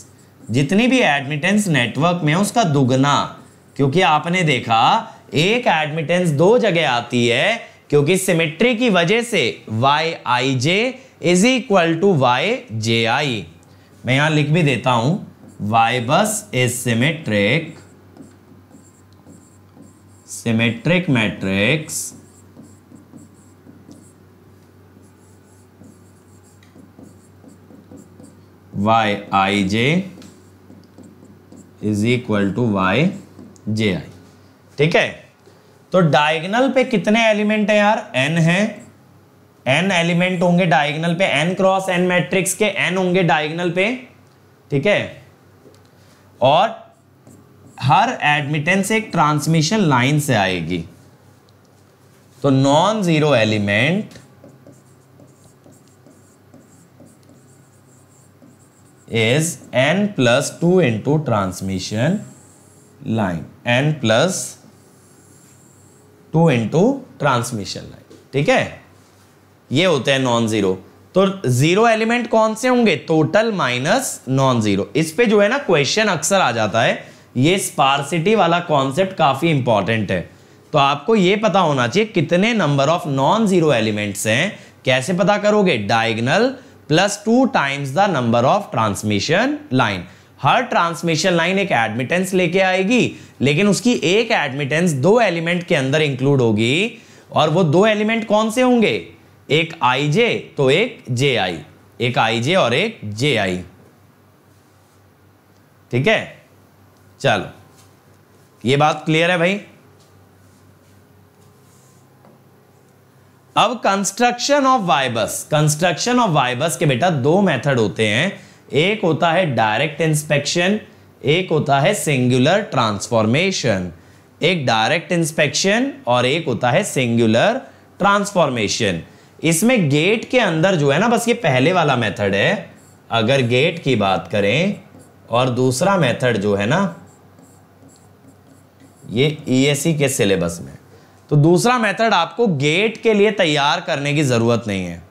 जितनी भी एडमिटेंस नेटवर्क में है उसका दुगना क्योंकि आपने देखा एक एडमिटेंस दो जगह आती है क्योंकि सिमेट्री की वजह से Y I J is equal to Y J I मैं यहां लिख भी देता हूं Y bus is symmetric matrix Y I J is equal to Y J I ठीक है तो डायगनल पे कितने एलिमेंट है यार एन है एन एलिमेंट होंगे डायगनल पे एन क्रॉस एन मैट्रिक्स के एन होंगे डायगनल पे ठीक है और हर एडमिटेंस एक ट्रांसमिशन लाइन से आएगी तो non zero element is N plus two into transmission line N plus two into transmission line ठीक है ये होते हैं नॉन जीरो तो जीरो एलिमेंट कौन से होंगे टोटल माइनस नॉन जीरो इस पे जो है ना क्वेश्चन अक्सर आ जाता है ये स्पार्सिटी वाला कॉन्सेप्ट काफ़ी इंपॉर्टेंट है तो आपको ये पता होना चाहिए कितने number of non zero elements हैं कैसे पता करोगे diagonal plus two times the number of transmission line हर ट्रांसमिशन लाइन एक एडमिटेंस लेके आएगी लेकिन उसकी एक एडमिटेंस दो एलिमेंट के अंदर इंक्लूड होगी और वो दो एलिमेंट कौन से होंगे एक आई जे तो एक जे आई एक आई जे और एक जे आई ठीक है चलो ये बात क्लियर है भाई अब construction of Y bus construction of Y bus के बेटा दो मेथड होते हैं एक होता है डायरेक्ट इंस्पेक्शन एक होता है सिंगुलर ट्रांसफॉर्मेशन एक डायरेक्ट इंस्पेक्शन और एक होता है सिंगुलर ट्रांसफॉर्मेशन इसमें गेट के अंदर जो है ना बस ये पहले वाला मेथड है अगर गेट की बात करें और दूसरा मेथड जो है ना ये ई e के सिलेबस में तो दूसरा मेथड आपको गेट के लिए तैयार करने की ज़रूरत नहीं है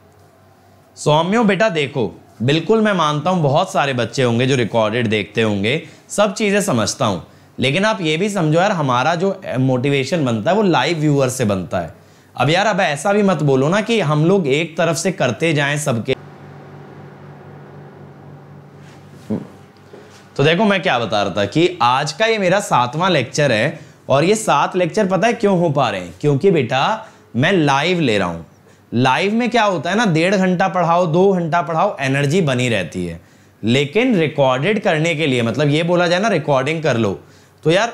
सौम्यो बेटा देखो बिल्कुल मैं मानता हूँ बहुत सारे बच्चे होंगे जो रिकॉर्डेड देखते होंगे सब चीज़ें समझता हूँ लेकिन आप ये भी समझो यार हमारा जो मोटिवेशन बनता है वो लाइव व्यूअर से बनता है अब यार अब ऐसा भी मत बोलो ना कि हम लोग एक तरफ से करते जाए सबके तो देखो मैं क्या बता रहा था कि आज का ये मेरा सातवां लेक्चर है और ये सात लेक्चर पता है क्यों हो पा रहे हैं क्योंकि बेटा मैं लाइव ले रहा हूँ लाइव में क्या होता है ना डेढ़ घंटा पढ़ाओ दो घंटा पढ़ाओ एनर्जी बनी रहती है लेकिन रिकॉर्डेड करने के लिए मतलब ये बोला जाए ना रिकॉर्डिंग कर लो तो यार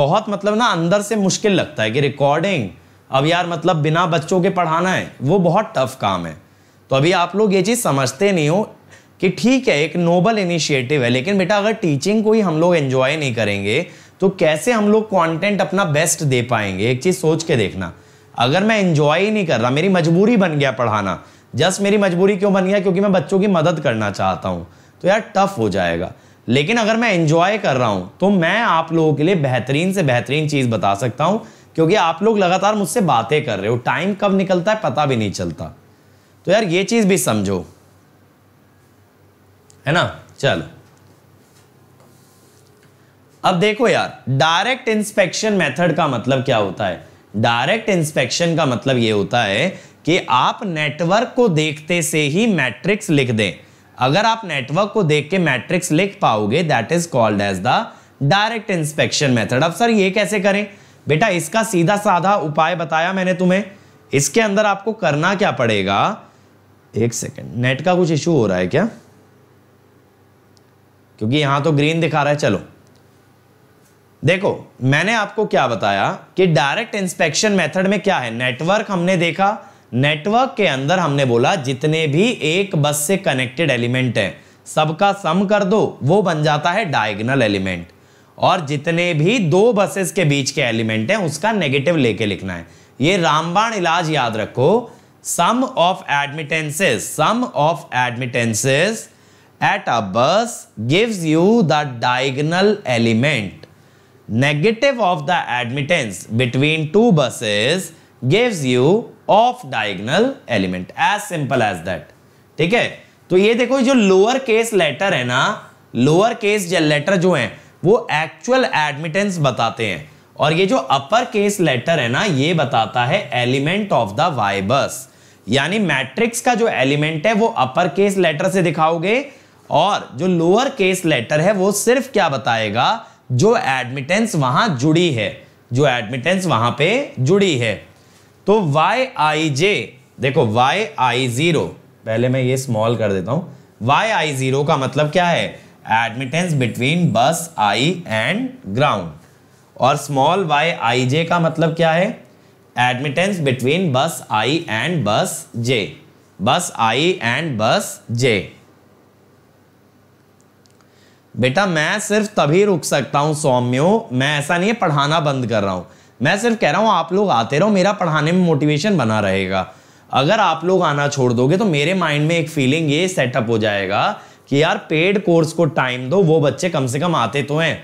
बहुत मतलब ना अंदर से मुश्किल लगता है कि रिकॉर्डिंग अब यार मतलब बिना बच्चों के पढ़ाना है वो बहुत टफ काम है तो अभी आप लोग ये चीज़ समझते नहीं हो कि ठीक है एक नोबल इनिशिएटिव है लेकिन बेटा अगर टीचिंग को ही हम लोग एन्जॉय नहीं करेंगे तो कैसे हम लोग कंटेंट अपना बेस्ट दे पाएंगे एक चीज़ सोच के देखना अगर मैं एंजॉय ही नहीं कर रहा मेरी मजबूरी बन गया पढ़ाना जस्ट मेरी मजबूरी क्यों बन गया क्योंकि मैं बच्चों की मदद करना चाहता हूँ तो यार टफ हो जाएगा लेकिन अगर मैं एंजॉय कर रहा हूँ तो मैं आप लोगों के लिए बेहतरीन से बेहतरीन चीज़ बता सकता हूँ क्योंकि आप लोग लगातार मुझसे बातें कर रहे हो टाइम कब निकलता है पता भी नहीं चलता तो यार ये चीज़ भी समझो है ना चलो अब देखो यार डायरेक्ट इंस्पेक्शन मेथड का मतलब क्या होता है डायरेक्ट इंस्पेक्शन का मतलब यह होता है कि आप नेटवर्क को देखते से ही मैट्रिक्स लिख दें अगर आप नेटवर्क को देख के मैट्रिक्स लिख पाओगे that is called as the direct inspection method अब सर ये कैसे करें बेटा इसका सीधा साधा उपाय बताया मैंने तुम्हें इसके अंदर आपको करना क्या पड़ेगा एक सेकेंड नेट का कुछ इशू हो रहा है क्या क्योंकि यहां तो ग्रीन दिखा रहा है चलो देखो मैंने आपको क्या बताया कि डायरेक्ट इंस्पेक्शन मेथड में क्या है नेटवर्क हमने देखा नेटवर्क के अंदर हमने बोला जितने भी एक बस से कनेक्टेड एलिमेंट हैं सबका सम कर दो वो बन जाता है डायगनल एलिमेंट और जितने भी दो बसेस के बीच के एलिमेंट हैं उसका नेगेटिव लेके लिखना है ये रामबाण इलाज याद रखो sum of admittances sum of admittances at a bus gives you the diagonal element negative of the admittance between two buses gives you off diagonal element as simple as that ठीक है तो ये देखो जो लोअर केस लेटर है ना lower case letter जो है वो एक्चुअल एडमिटेंस बताते हैं और ये जो अपर केस लेटर है ना ये बताता है एलिमेंट ऑफ द वाई बस यानी मैट्रिक्स का जो एलिमेंट है वो अपर केस लेटर से दिखाओगे और जो लोअर केस लेटर है वो सिर्फ क्या बताएगा जो एडमिटेंस वहां जुड़ी है जो एडमिटेंस वहां पे जुड़ी है तो वाई आई जे देखो वाई आई जीरो पहले मैं ये स्मॉल कर देता हूं वाई आई जीरो का मतलब क्या है admittance between bus I and ground और स्मॉल वाई आई जे का मतलब क्या है admittance between bus I and बस जे बस आई एंड बस जे बेटा मैं सिर्फ तभी रुक सकता हूँ सौम्यो मैं ऐसा नहीं है पढ़ाना बंद कर रहा हूँ मैं सिर्फ कह रहा हूँ आप लोग आते रहो मेरा पढ़ाने में मोटिवेशन बना रहेगा अगर आप लोग आना छोड़ दोगे तो मेरे माइंड में एक फीलिंग ये सेटअप हो जाएगा कि यार पेड कोर्स को टाइम दो वो बच्चे कम से कम आते तो हैं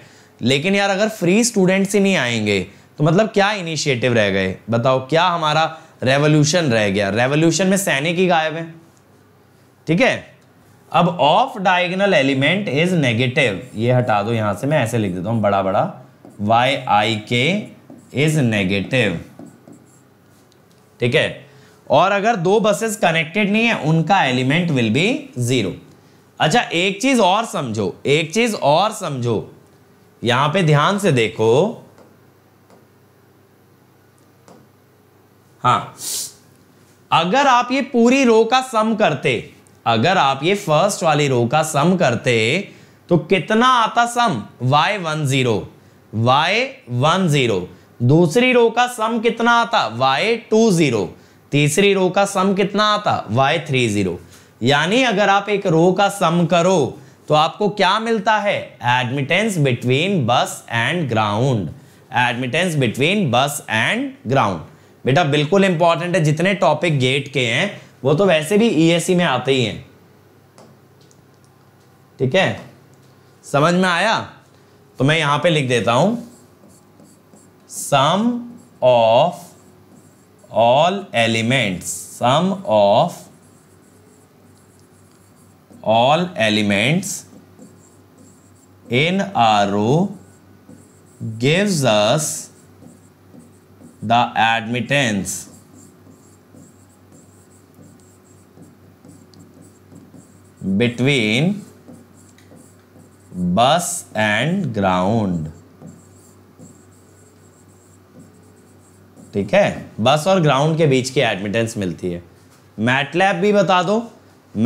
लेकिन यार अगर फ्री स्टूडेंट्स ही नहीं आएंगे तो मतलब क्या इनिशिएटिव रह गए बताओ क्या हमारा रेवोल्यूशन रह गया रेवोल्यूशन में सैनिक ही गायब है ठीक है अब off diagonal element is negative ये हटा दो यहां से मैं ऐसे लिख देता हूं बड़ा बड़ा वाई आई के इज नेगेटिव ठीक है और अगर दो बसेस कनेक्टेड नहीं है उनका एलिमेंट विल बी जीरो अच्छा एक चीज और समझो एक चीज और समझो यहां पे ध्यान से देखो हाँ अगर आप ये पूरी रो का सम करते अगर आप ये फर्स्ट वाली रो का सम करते तो कितना आता सम y10 y10 जीरो दूसरी रो का सम कितना आता वाई टू तीसरी रो का सम कितना आता y30 जीरो यानी अगर आप एक रो का सम करो तो आपको क्या मिलता है admittance between bus and ground admittance between bus and ground बेटा बिल्कुल इंपॉर्टेंट है जितने टॉपिक गेट के हैं वो तो वैसे भी ई e में आते ही हैं ठीक है समझ में आया तो मैं यहां पे लिख देता हूं sum of all elements sum of all elements in R O gives the admittance between bus and ground ठीक है बस और ग्राउंड के बीच की एडमिटेंस मिलती है मैटलैब भी बता दो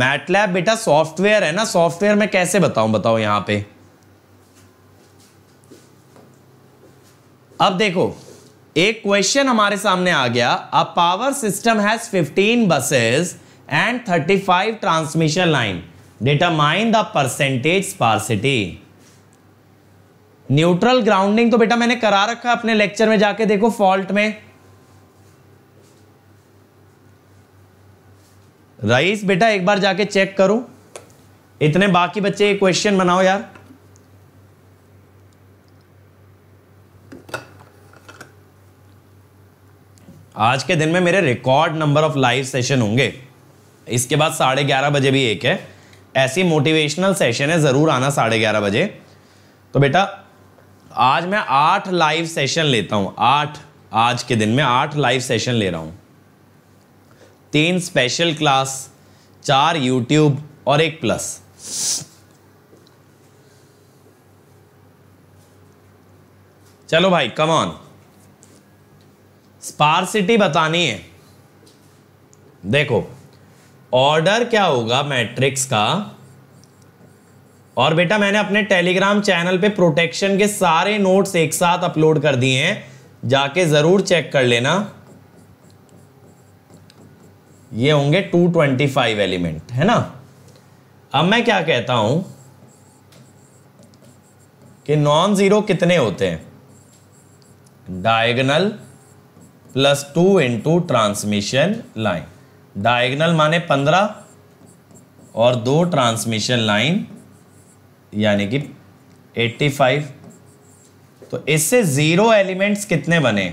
मैटलैब बेटा सॉफ्टवेयर है ना सॉफ्टवेयर में कैसे बताऊं बताओ यहां पे अब देखो एक क्वेश्चन हमारे सामने आ गया a power system has 15 buses and 35 transmission line determine the percentage sparsity neutral grounding तो बेटा मैंने करा रखा अपने लेक्चर में जाके देखो फॉल्ट में रईस बेटा एक बार जाके चेक करो इतने बाकी बच्चे क्वेश्चन बनाओ यार आज के दिन में मेरे record number of live session होंगे इसके बाद साढ़े ग्यारह बजे भी एक है ऐसी मोटिवेशनल सेशन है ज़रूर आना साढ़े ग्यारह बजे तो बेटा आज मैं आठ लाइव सेशन लेता हूँ आठ आज के दिन में आठ लाइव सेशन ले रहा हूँ तीन स्पेशल क्लास चार यूट्यूब और एक प्लस चलो भाई कम ऑन सिटी बतानी है देखो ऑर्डर क्या होगा मैट्रिक्स का और बेटा मैंने अपने टेलीग्राम चैनल पे प्रोटेक्शन के सारे नोट्स एक साथ अपलोड कर दिए हैं जाके जरूर चेक कर लेना ये होंगे 225 एलिमेंट है ना अब मैं क्या कहता हूं कि नॉन जीरो कितने होते हैं diagonal plus two into transmission line diagonal माने पंद्रह और दो ट्रांसमिशन लाइन यानी कि एट्टी फाइव तो इससे ज़ीरो एलिमेंट्स कितने बने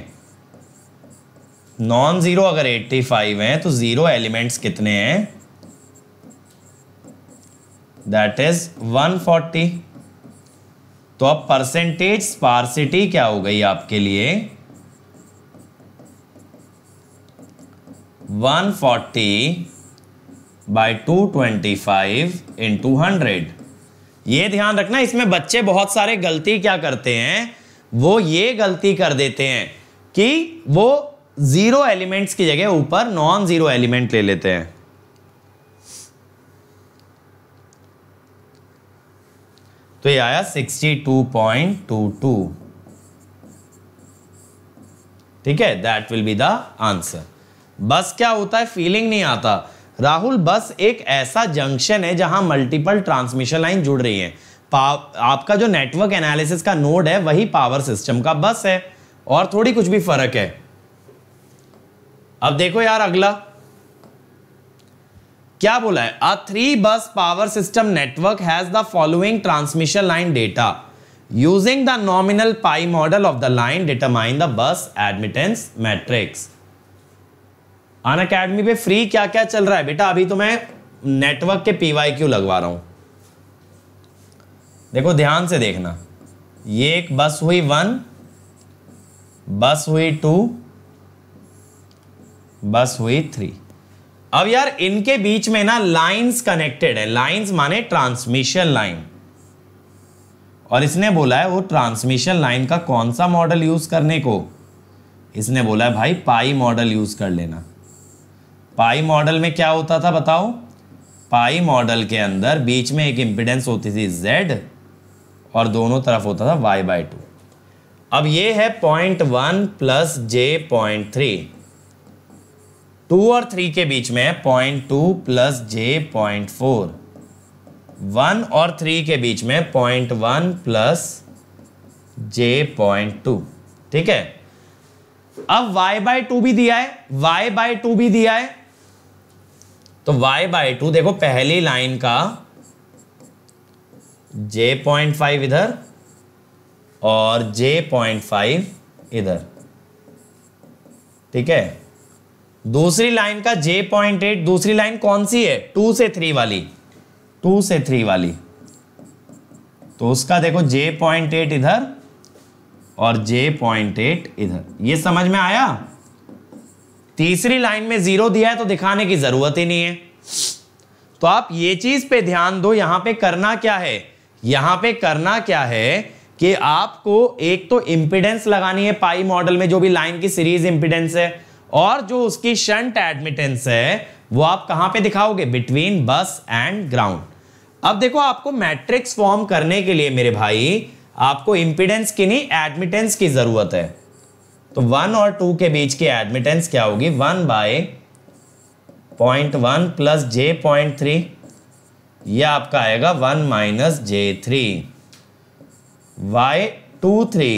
नॉन ज़ीरो अगर एट्टी फाइव हैं तो ज़ीरो एलिमेंट्स कितने हैं दैट इज़ वन फोर्टी तो अब परसेंटेज स्पार्सिटी क्या हो गई आपके लिए one forty by two twenty five into hundred ये ध्यान रखना इसमें बच्चे बहुत सारे गलती क्या करते हैं वो ये गलती कर देते हैं कि वो जीरो एलिमेंट्स की जगह ऊपर नॉन जीरो एलिमेंट ले लेते हैं तो ये आया 62.22 ठीक है that will be the answer बस क्या होता है फीलिंग नहीं आता राहुल बस एक ऐसा जंक्शन है जहां मल्टीपल ट्रांसमिशन लाइन जुड़ रही है आपका जो नेटवर्क एनालिसिस का नोड है वही पावर सिस्टम का बस है और थोड़ी कुछ भी फर्क है अब देखो यार अगला क्या बोला है a three bus power system network has the following transmission line data using the nominal pi model of the line determine the bus admittance matrix Unacademy पे फ्री क्या क्या चल रहा है बेटा अभी तो मैं नेटवर्क के पीवाई क्यू लगवा रहा हूं देखो ध्यान से देखना ये एक बस हुई वन बस हुई टू बस हुई थ्री अब यार इनके बीच में ना लाइंस कनेक्टेड है लाइंस माने ट्रांसमिशन लाइन और इसने बोला है वो ट्रांसमिशन लाइन का कौन सा मॉडल यूज करने को इसने बोला है भाई पाई मॉडल यूज कर लेना पाई मॉडल में क्या होता था बताओ पाई मॉडल के अंदर बीच में एक इम्पिडेंस होती थी जेड और दोनों तरफ होता था वाई बाई टू अब ये है point one plus J point three two और थ्री के बीच में है point two plus J point four one और थ्री के बीच में point one plus J point two ठीक है अब y बाई टू भी दिया है y बाई टू भी दिया है तो y बाई टू देखो पहली लाइन का j पॉइंट फाइव इधर और j पॉइंट फाइव इधर ठीक है दूसरी लाइन का j पॉइंट एट दूसरी लाइन कौन सी है टू से थ्री वाली टू से थ्री वाली तो उसका देखो j पॉइंट एट इधर और j पॉइंट एट इधर ये समझ में आया तीसरी लाइन में जीरो दिया है तो दिखाने की जरूरत ही नहीं है तो आप ये चीज पे ध्यान दो यहां पे करना क्या है यहां पे करना क्या है कि आपको एक तो इंपिडेंस लगानी है पाई मॉडल में जो भी लाइन की सीरीज इंपिडेंस है और जो उसकी शंट एडमिटेंस है वो आप कहां पे दिखाओगे बिटवीन बस एंड ग्राउंड अब देखो आपको मैट्रिक्स फॉर्म करने के लिए मेरे भाई आपको इंपिडेंस की नहीं एडमिटेंस की जरूरत है तो वन और टू के बीच की एडमिटेंस क्या होगी one by point one plus J point three यह आपका आएगा one minus J three Y two three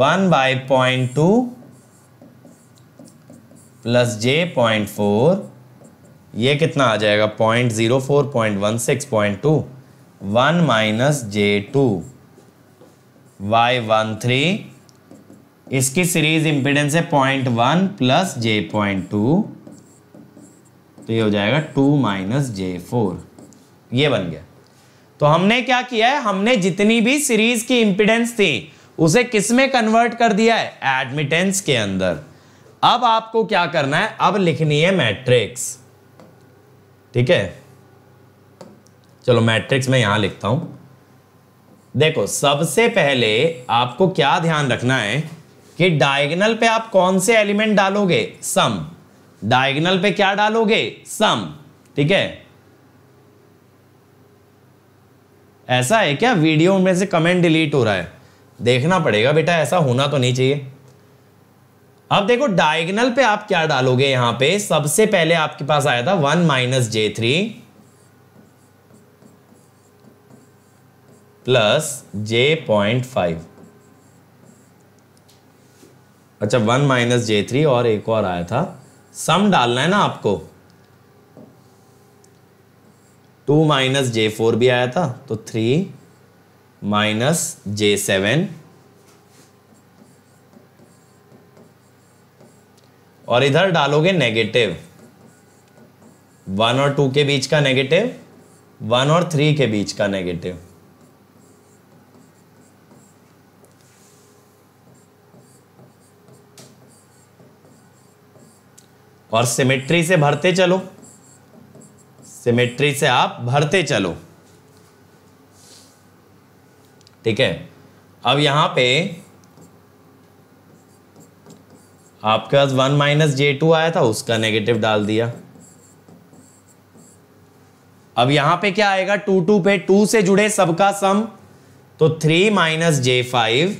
one by point two plus J point four ये कितना आ जाएगा point zero four point one six point two one minus J two Y one three इसकी series impedance है point one plus J point two तो ये हो जाएगा टू माइनस जे फोर ये बन गया तो हमने क्या किया है हमने जितनी भी सीरीज की इंपीडेंस थी उसे किस में कन्वर्ट कर दिया है एडमिटेंस के अंदर अब आपको क्या करना है अब लिखनी है मैट्रिक्स ठीक है चलो मैट्रिक्स में यहां लिखता हूं देखो सबसे पहले आपको क्या ध्यान रखना है कि डायगनल पे आप कौन से एलिमेंट डालोगे सम डायगनल पे क्या डालोगे सम ठीक है ऐसा है क्या वीडियो में से कमेंट डिलीट हो रहा है देखना पड़ेगा बेटा ऐसा होना तो नहीं चाहिए अब देखो डायगनल पे आप क्या डालोगे यहां पे सबसे पहले आपके पास आया था one minus J three plus J point five अच्छा वन माइनस जे थ्री और एक और आया था सम डालना है ना आपको टू माइनस जे फोर भी आया था तो थ्री माइनस जे सेवन और इधर डालोगे नेगेटिव वन और टू के बीच का नेगेटिव वन और थ्री के बीच का नेगेटिव और सिमेट्री से भरते चलो सिमेट्री से आप भरते चलो ठीक है अब यहां पे आपके पास वन माइनस जे टू आया था उसका नेगेटिव डाल दिया अब यहां पे क्या आएगा टू टू पे टू से जुड़े सबका सम तो थ्री माइनस जे फाइव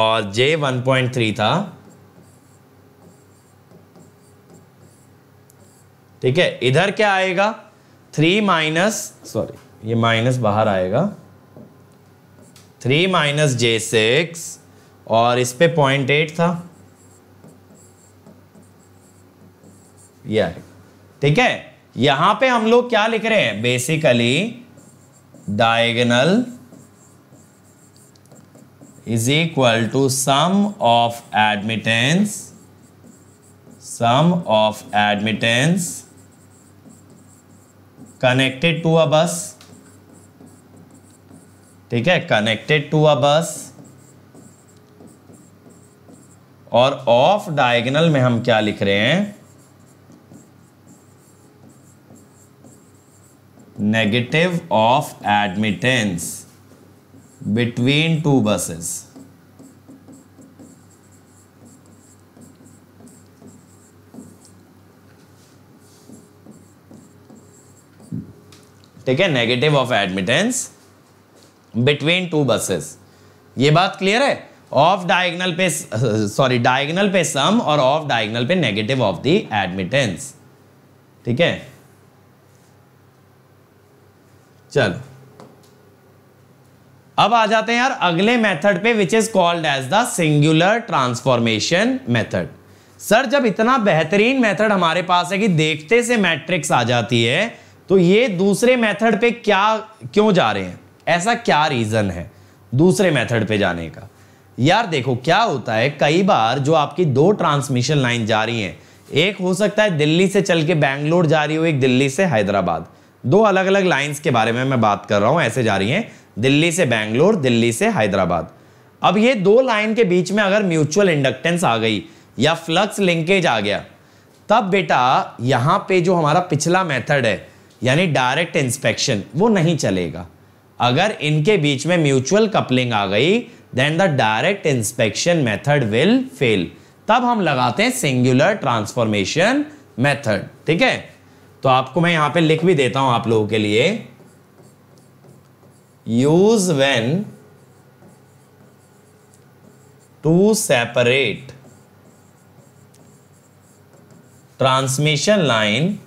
और जे वन पॉइंट थ्री था ठीक है इधर क्या आएगा थ्री माइनस सॉरी ये माइनस बाहर आएगा थ्री माइनस जे सिक्स और इस पर पॉइंट एट था ये आएगा ठीक है यहां पे हम लोग क्या लिख रहे हैं basically diagonal is equal to sum of admittance sum of admittance connected to a bus ठीक है कनेक्टेड टू अ बस और ऑफ डायगनल में हम क्या लिख रहे हैं negative of admittance between two buses ठीक है negative of admittance between two buses ये बात क्लियर है ऑफ डायगनल पे सॉरी डायगनल पे सम और ऑफ डायगनल पे नेगेटिव ऑफ द एडमिटेंस ठीक है चलो अब आ जाते हैं यार अगले मेथड पे which is called as the singular transformation method sir जब इतना बेहतरीन मेथड हमारे पास है कि देखते से मैट्रिक्स आ जाती है तो ये दूसरे मेथड पे क्या क्यों जा रहे हैं ऐसा क्या रीज़न है दूसरे मेथड पे जाने का यार देखो क्या होता है कई बार जो आपकी दो ट्रांसमिशन लाइन जा रही हैं एक हो सकता है दिल्ली से चल के बैंगलोर जा रही हो एक दिल्ली से हैदराबाद दो अलग अलग लाइंस के बारे में मैं बात कर रहा हूँ ऐसे जा रही हैं दिल्ली से बैंगलोर दिल्ली से हैदराबाद अब ये दो लाइन के बीच में अगर म्यूचुअल इंडक्टेंस आ गई या फ्लक्स लिंकेज आ गया तब बेटा यहाँ पे जो हमारा पिछला मेथड है यानी डायरेक्ट इंस्पेक्शन वो नहीं चलेगा अगर इनके बीच में म्यूचुअल कपलिंग आ गई then the direct inspection method will fail तब हम लगाते हैं सिंगुलर ट्रांसफॉर्मेशन मेथड ठीक है तो आपको मैं यहां पे लिख भी देता हूं आप लोगों के लिए use when two separate transmission line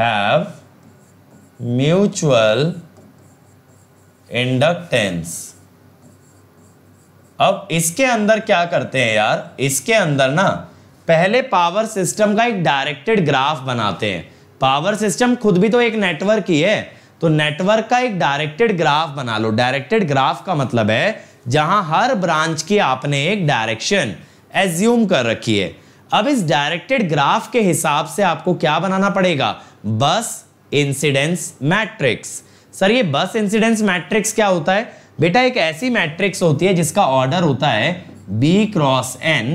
have mutual inductance अब इसके अंदर क्या करते हैं यार इसके अंदर ना पहले पावर सिस्टम का एक डायरेक्टेड ग्राफ बनाते हैं पावर सिस्टम खुद भी तो एक नेटवर्क ही है तो नेटवर्क का एक डायरेक्टेड ग्राफ बना लो डायरेक्टेड ग्राफ का मतलब है जहां हर ब्रांच की आपने एक डायरेक्शन एज्यूम कर रखी है अब इस डायरेक्टेड ग्राफ के हिसाब से आपको क्या बनाना पड़ेगा बस इंसिडेंस मैट्रिक्स सर ये बस इंसिडेंस मैट्रिक्स क्या होता है बेटा एक ऐसी मैट्रिक्स होती है जिसका ऑर्डर होता है B cross N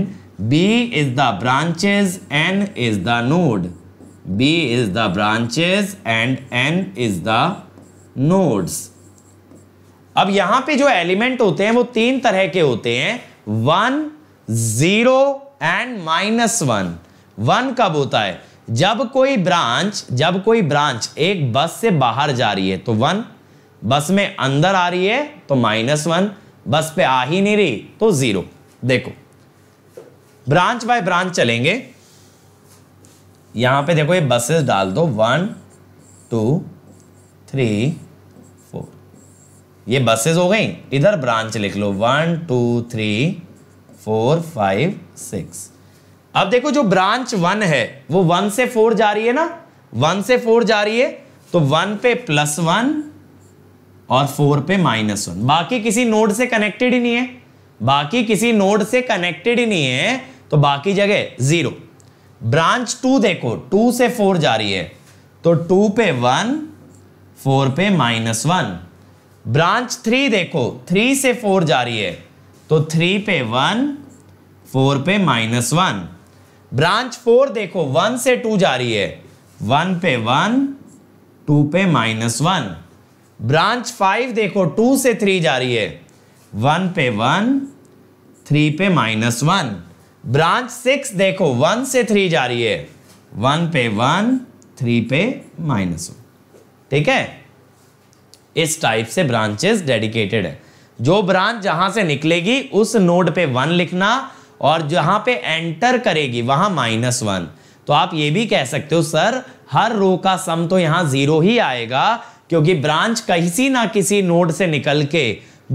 B is the branches N is the node B is the branches and N is the nodes अब यहां पे जो एलिमेंट होते हैं वो तीन तरह के होते हैं one zero and minus one one कब होता है जब कोई ब्रांच जब कोई ब्रांच एक बस से बाहर जा रही है तो वन बस में अंदर आ रही है तो माइनस वन बस पे आ ही नहीं रही तो जीरो देखो ब्रांच बाय ब्रांच चलेंगे यहां पे देखो ये बसेस डाल दो वन टू थ्री फोर ये बसेस हो गई इधर ब्रांच लिख लो one two three four five six अब देखो जो ब्रांच वन है वो वन से फोर जा रही है ना वन से फोर जा रही है तो वन पे प्लस वन और फोर पे माइनस वन बाकी किसी नोड से कनेक्टेड ही नहीं है बाकी किसी नोड से कनेक्टेड ही नहीं है तो बाकी जगह जीरो ब्रांच टू देखो टू से फोर जा रही है तो टू पे वन फोर पे माइनस वन ब्रांच थ्री देखो थ्री से फोर जा रही है तो थ्री पे वन फोर पे माइनस वन ब्रांच फोर देखो वन से टू जा रही है वन पे वन टू पे माइनस वन ब्रांच फाइव देखो टू से थ्री जा रही है वन पे वन थ्री पे माइनस वन ब्रांच सिक्स देखो वन से थ्री जा रही है वन पे वन थ्री पे माइनस वन ठीक है इस टाइप से ब्रांचेस डेडिकेटेड है जो ब्रांच जहां से निकलेगी उस नोड पे वन लिखना और जहां पे एंटर करेगी वहां माइनस वन तो आप ये भी कह सकते हो सर हर रो का सम तो यहाँ जीरो ही आएगा क्योंकि ब्रांच किसी ना किसी नोड से निकल के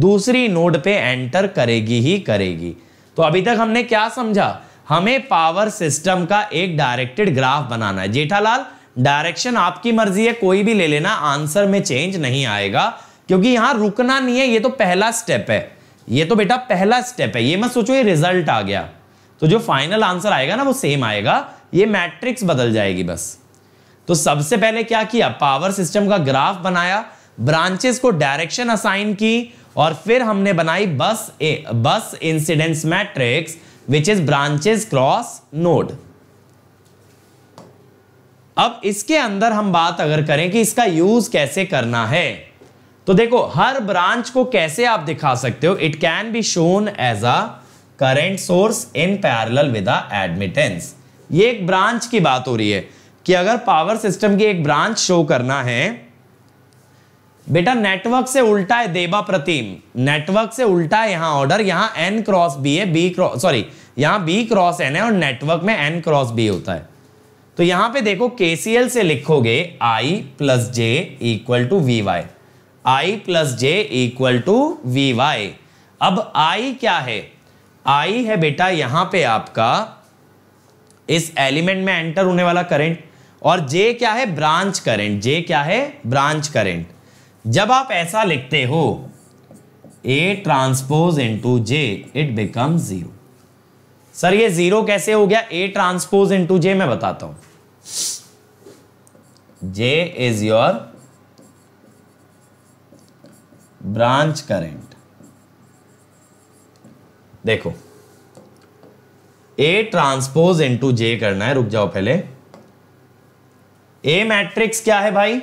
दूसरी नोड पे एंटर करेगी ही करेगी तो अभी तक हमने क्या समझा हमें पावर सिस्टम का एक डायरेक्टेड ग्राफ बनाना है जेठालाल डायरेक्शन आपकी मर्जी है कोई भी ले लेना आंसर में चेंज नहीं आएगा क्योंकि यहां रुकना नहीं है ये तो पहला स्टेप है ये तो बेटा पहला स्टेप है ये मत सोचो ये रिजल्ट आ गया तो जो फाइनल आंसर आएगा ना वो सेम आएगा ये मैट्रिक्स बदल जाएगी बस तो सबसे पहले क्या किया पावर सिस्टम का ग्राफ बनाया ब्रांचेस को डायरेक्शन असाइन की और फिर हमने बनाई bus a bus incidence matrix which is branches cross node अब इसके अंदर हम बात अगर करें कि इसका यूज कैसे करना है तो देखो हर ब्रांच को कैसे आप दिखा सकते हो it can be shown as a current source in parallel with admittance ये एक ब्रांच की बात हो रही है कि अगर पावर सिस्टम की एक ब्रांच शो करना है बेटा नेटवर्क से उल्टा है देबा प्रतिम नेटवर्क से उल्टा है यहां ऑर्डर यहां एन क्रॉस बी है बी क्रॉस सॉरी यहां बी क्रॉस एन है और नेटवर्क में एन क्रॉस बी होता है तो यहां पे देखो केसीएल से लिखोगे I plus J equal to V Y I plus J equal to V Y अब आई क्या है आई है बेटा यहां पे आपका इस एलिमेंट में एंटर होने वाला करंट और जे क्या है ब्रांच करंट जे क्या है ब्रांच करंट जब आप ऐसा लिखते हो A transpose into J it become zero sir ये जीरो कैसे हो गया ए ट्रांसपोज इंटू जे मैं बताता हूं J is your branch current देखो ए ट्रांसपोज इनटू जे करना है रुक जाओ पहले ए मैट्रिक्स क्या है भाई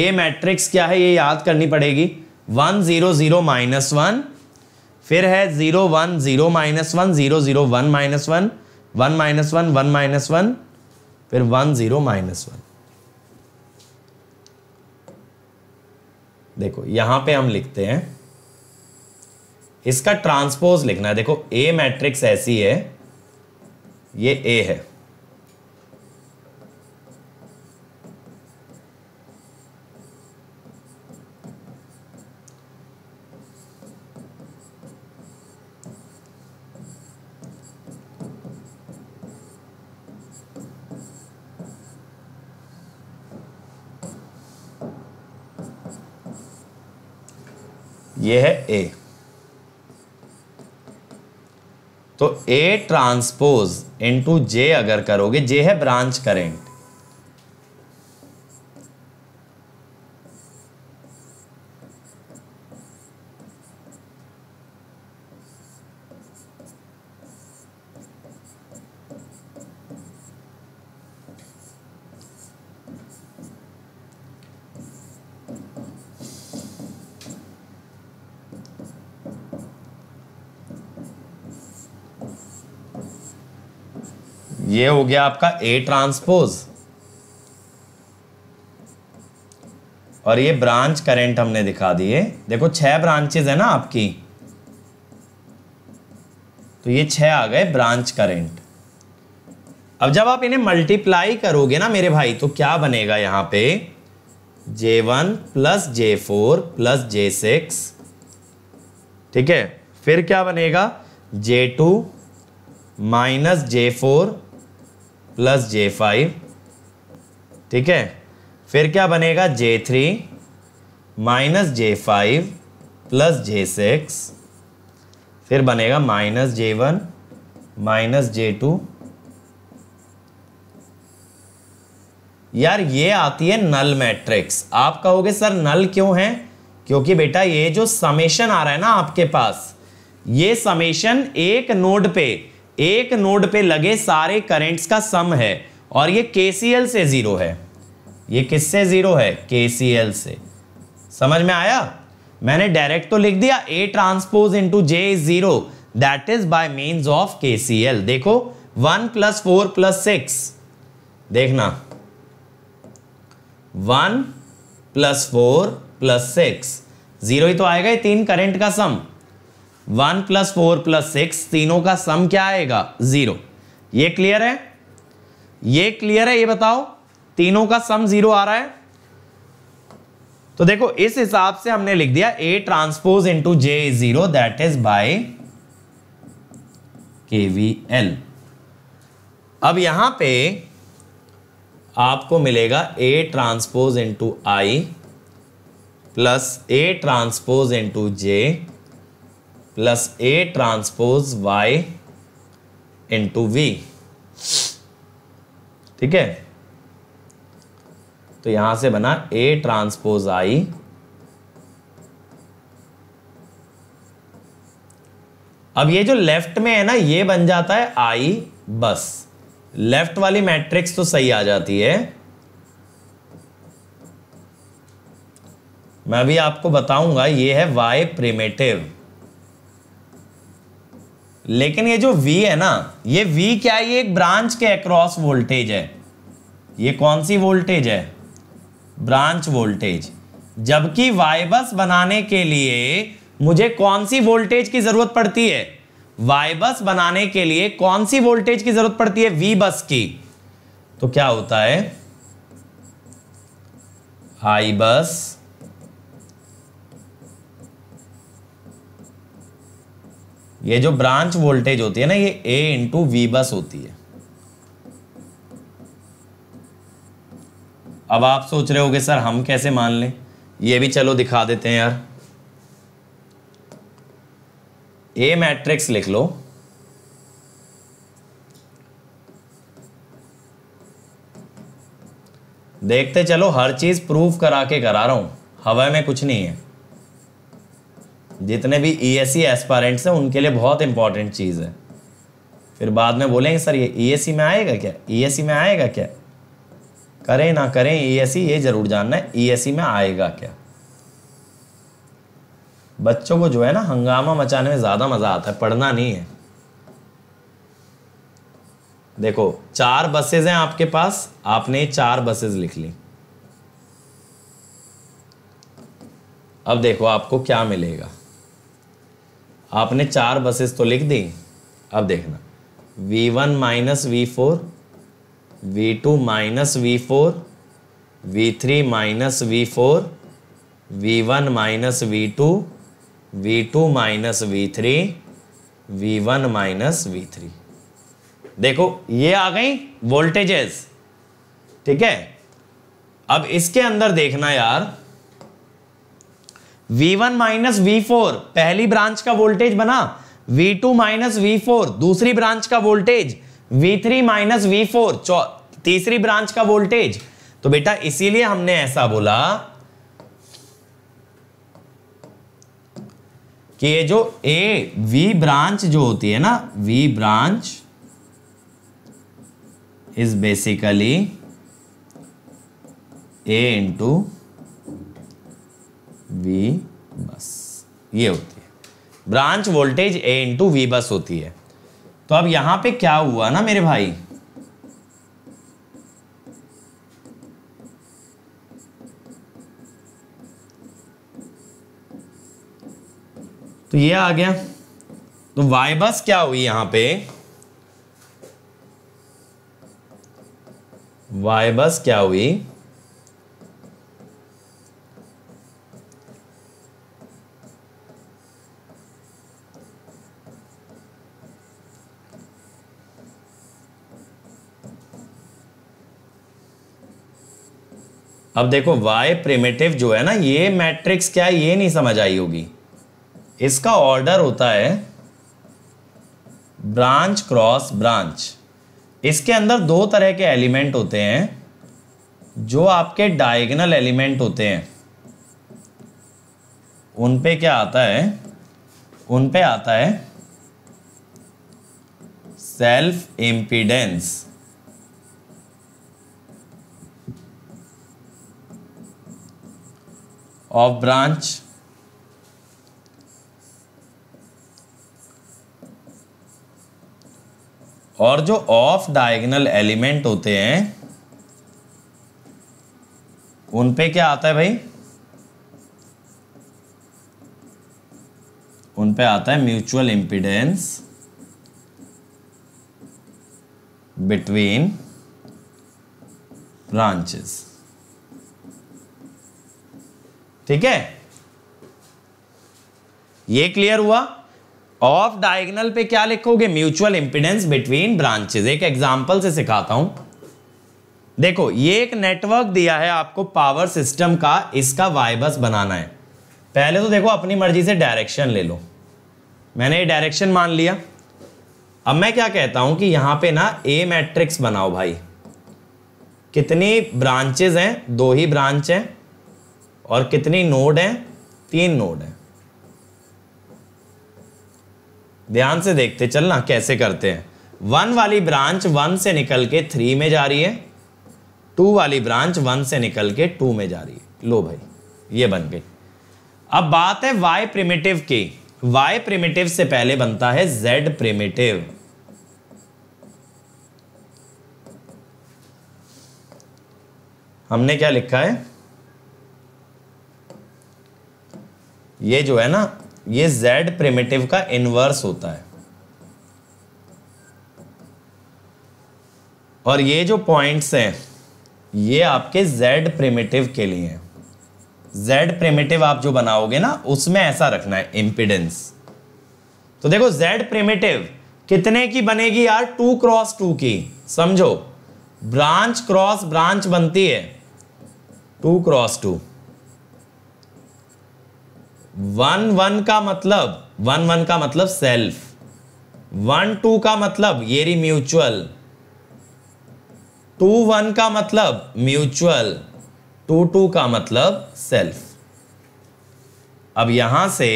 ए मैट्रिक्स क्या है ये याद करनी पड़ेगी one zero zero minus one फिर है zero one zero minus one zero zero one minus one one minus one one minus one फिर वन जीरो माइनस वन देखो यहां पे हम लिखते हैं इसका ट्रांसपोज लिखना है देखो ए मैट्रिक्स ऐसी है ये ए है ये है ए तो ए ट्रांसपोज इनटू जे अगर करोगे जे है ब्रांच करेंट ये हो गया आपका ए ट्रांसपोज और ये ब्रांच करंट हमने दिखा दिए देखो छह ब्रांचेज है ना आपकी तो ये छह आ गए ब्रांच करंट अब जब आप इन्हें मल्टीप्लाई करोगे ना मेरे भाई तो क्या बनेगा यहां पे J one plus J four plus J six ठीक है फिर क्या बनेगा J two minus J four plus J five ठीक है फिर क्या बनेगा J three minus J five plus J six फिर बनेगा minus J one minus J two यार ये आती है नल मैट्रिक्स आप कहोगे सर नल क्यों है क्योंकि बेटा ये जो समेशन आ रहा है ना आपके पास ये समेशन एक नोड पे एक नोड पे लगे सारे करेंट्स का सम है और ये केसीएल से जीरो है ये किससे जीरो है केसीएल से समझ में आया मैंने डायरेक्ट तो लिख दिया A transpose into J is zero that is by means of KCL देखो one plus four plus six देखना one plus four plus six zero ही तो आएगा ये तीन करंट का sum one plus four plus six तीनों का सम क्या आएगा जीरो ये क्लियर है ये क्लियर है ये बताओ तीनों का सम जीरो आ रहा है तो देखो इस हिसाब से हमने लिख दिया A transpose into J is zero that is by K V L अब यहां पे आपको मिलेगा A transpose into I plus A transpose into J plus A transpose Y into V ठीक है तो यहां से बना ए ट्रांसपोज आई अब ये जो लेफ्ट में है ना ये बन जाता है आई बस लेफ्ट वाली मैट्रिक्स तो सही आ जाती है मैं अभी आपको बताऊंगा ये है वाई प्रिमेटिव लेकिन ये जो V है ना ये V क्या है ये एक ब्रांच के अक्रॉस वोल्टेज है ये कौन सी वोल्टेज है ब्रांच वोल्टेज जबकि वाइबस बनाने के लिए मुझे कौन सी वोल्टेज की जरूरत पड़ती है वाई बस बनाने के लिए कौन सी वोल्टेज की जरूरत पड़ती है वी बस की तो क्या होता है आई बस ये जो ब्रांच वोल्टेज होती है ना ये ए इंटू वी बस होती है अब आप सोच रहे होगे सर हम कैसे मान लें ये भी चलो दिखा देते हैं यार ए मैट्रिक्स लिख लो देखते चलो हर चीज प्रूफ करा के करा रहा हूं हवा में कुछ नहीं है जितने भी ई एस सी एस्पायरेंट्स हैं उनके लिए बहुत इंपॉर्टेंट चीज़ है फिर बाद में बोलेंगे सर ये ई एस सी में आएगा क्या ई एस सी में आएगा क्या करें ना करें ई एस सी ये ज़रूर जानना है ई एस सी में आएगा क्या बच्चों को जो है ना हंगामा मचाने में ज़्यादा मज़ा आता है पढ़ना नहीं है देखो चार बसेज हैं आपके पास आपने चार बसेज लिख ली अब देखो आपको क्या मिलेगा आपने चार बसेस तो लिख दी अब देखना V one minus V four V two minus V four V three minus V four V one minus V two V two minus V three V one minus V three देखो ये आ गई voltages ठीक है अब इसके अंदर देखना यार V1 वन माइनस वी पहली ब्रांच का वोल्टेज बना V2 टू माइनस वी दूसरी ब्रांच का voltage V3 three minus V तीसरी ब्रांच का वोल्टेज तो बेटा इसीलिए हमने ऐसा बोला कि ये जो ए वी ब्रांच जो होती है ना V branch is basically A into V bus ये होती है branch voltage A into V bus होती है तो अब यहां पे क्या हुआ ना मेरे भाई तो ये आ गया तो वाई बस क्या हुई यहां पे वाई बस क्या हुई अब देखो वाई प्रिमेटिव जो है ना ये मैट्रिक्स क्या है ये नहीं समझ आई होगी इसका ऑर्डर होता है ब्रांच क्रॉस ब्रांच इसके अंदर दो तरह के एलिमेंट होते हैं जो आपके डायगनल एलिमेंट होते हैं उन पे क्या आता है उन पे आता है सेल्फ इम्पीडेंस ऑफ ब्रांच और जो ऑफ डायगनल एलिमेंट होते हैं उन पे क्या आता है भाई उन पे आता है म्यूचुअल इंपीडेंस बिटवीन ब्रांचेस ठीक है ये क्लियर हुआ ऑफ डायगनल पे क्या लिखोगे म्यूचुअल इंपिडेंस बिटवीन ब्रांचेस एक एग्जांपल से सिखाता हूं देखो ये एक नेटवर्क दिया है आपको पावर सिस्टम का इसका वाइबस बनाना है पहले तो देखो अपनी मर्जी से डायरेक्शन ले लो मैंने ये डायरेक्शन मान लिया अब मैं क्या कहता हूं कि यहां पे ना ए मैट्रिक्स बनाओ भाई कितनी ब्रांचेज हैं दो ही ब्रांच हैं और कितनी नोड है तीन नोड है ध्यान से देखते चलना कैसे करते हैं वन वाली ब्रांच वन से निकल के थ्री में जा रही है टू वाली ब्रांच वन से निकल के टू में जा रही है लो भाई ये बन गई अब बात है वाई प्रिमेटिव की वाई प्रिमेटिव से पहले बनता है जेड प्रिमेटिव हमने क्या लिखा है ये जो है ना ये z प्रिमिटिव का इन्वर्स होता है और ये जो पॉइंट्स हैं ये आपके z प्रिमिटिव के लिए हैं z प्रिमिटिव आप जो बनाओगे ना उसमें ऐसा रखना है इंपिडेंस तो देखो z प्रिमिटिव कितने की बनेगी यार टू क्रॉस टू की समझो ब्रांच क्रॉस ब्रांच बनती है two cross two one one का मतलब वन वन का मतलब सेल्फ वन टू का मतलब येरी म्यूचुअल टू वन का मतलब म्यूचुअल टू टू का मतलब सेल्फ अब यहां से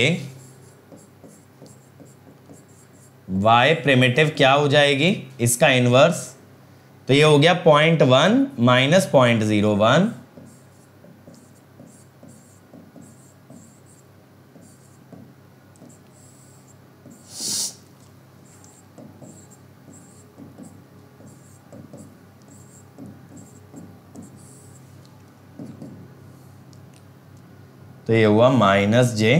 y प्रेमेटिव क्या हो जाएगी इसका इनवर्स तो ये हो गया point one minus point zero one तो ये हुआ minus J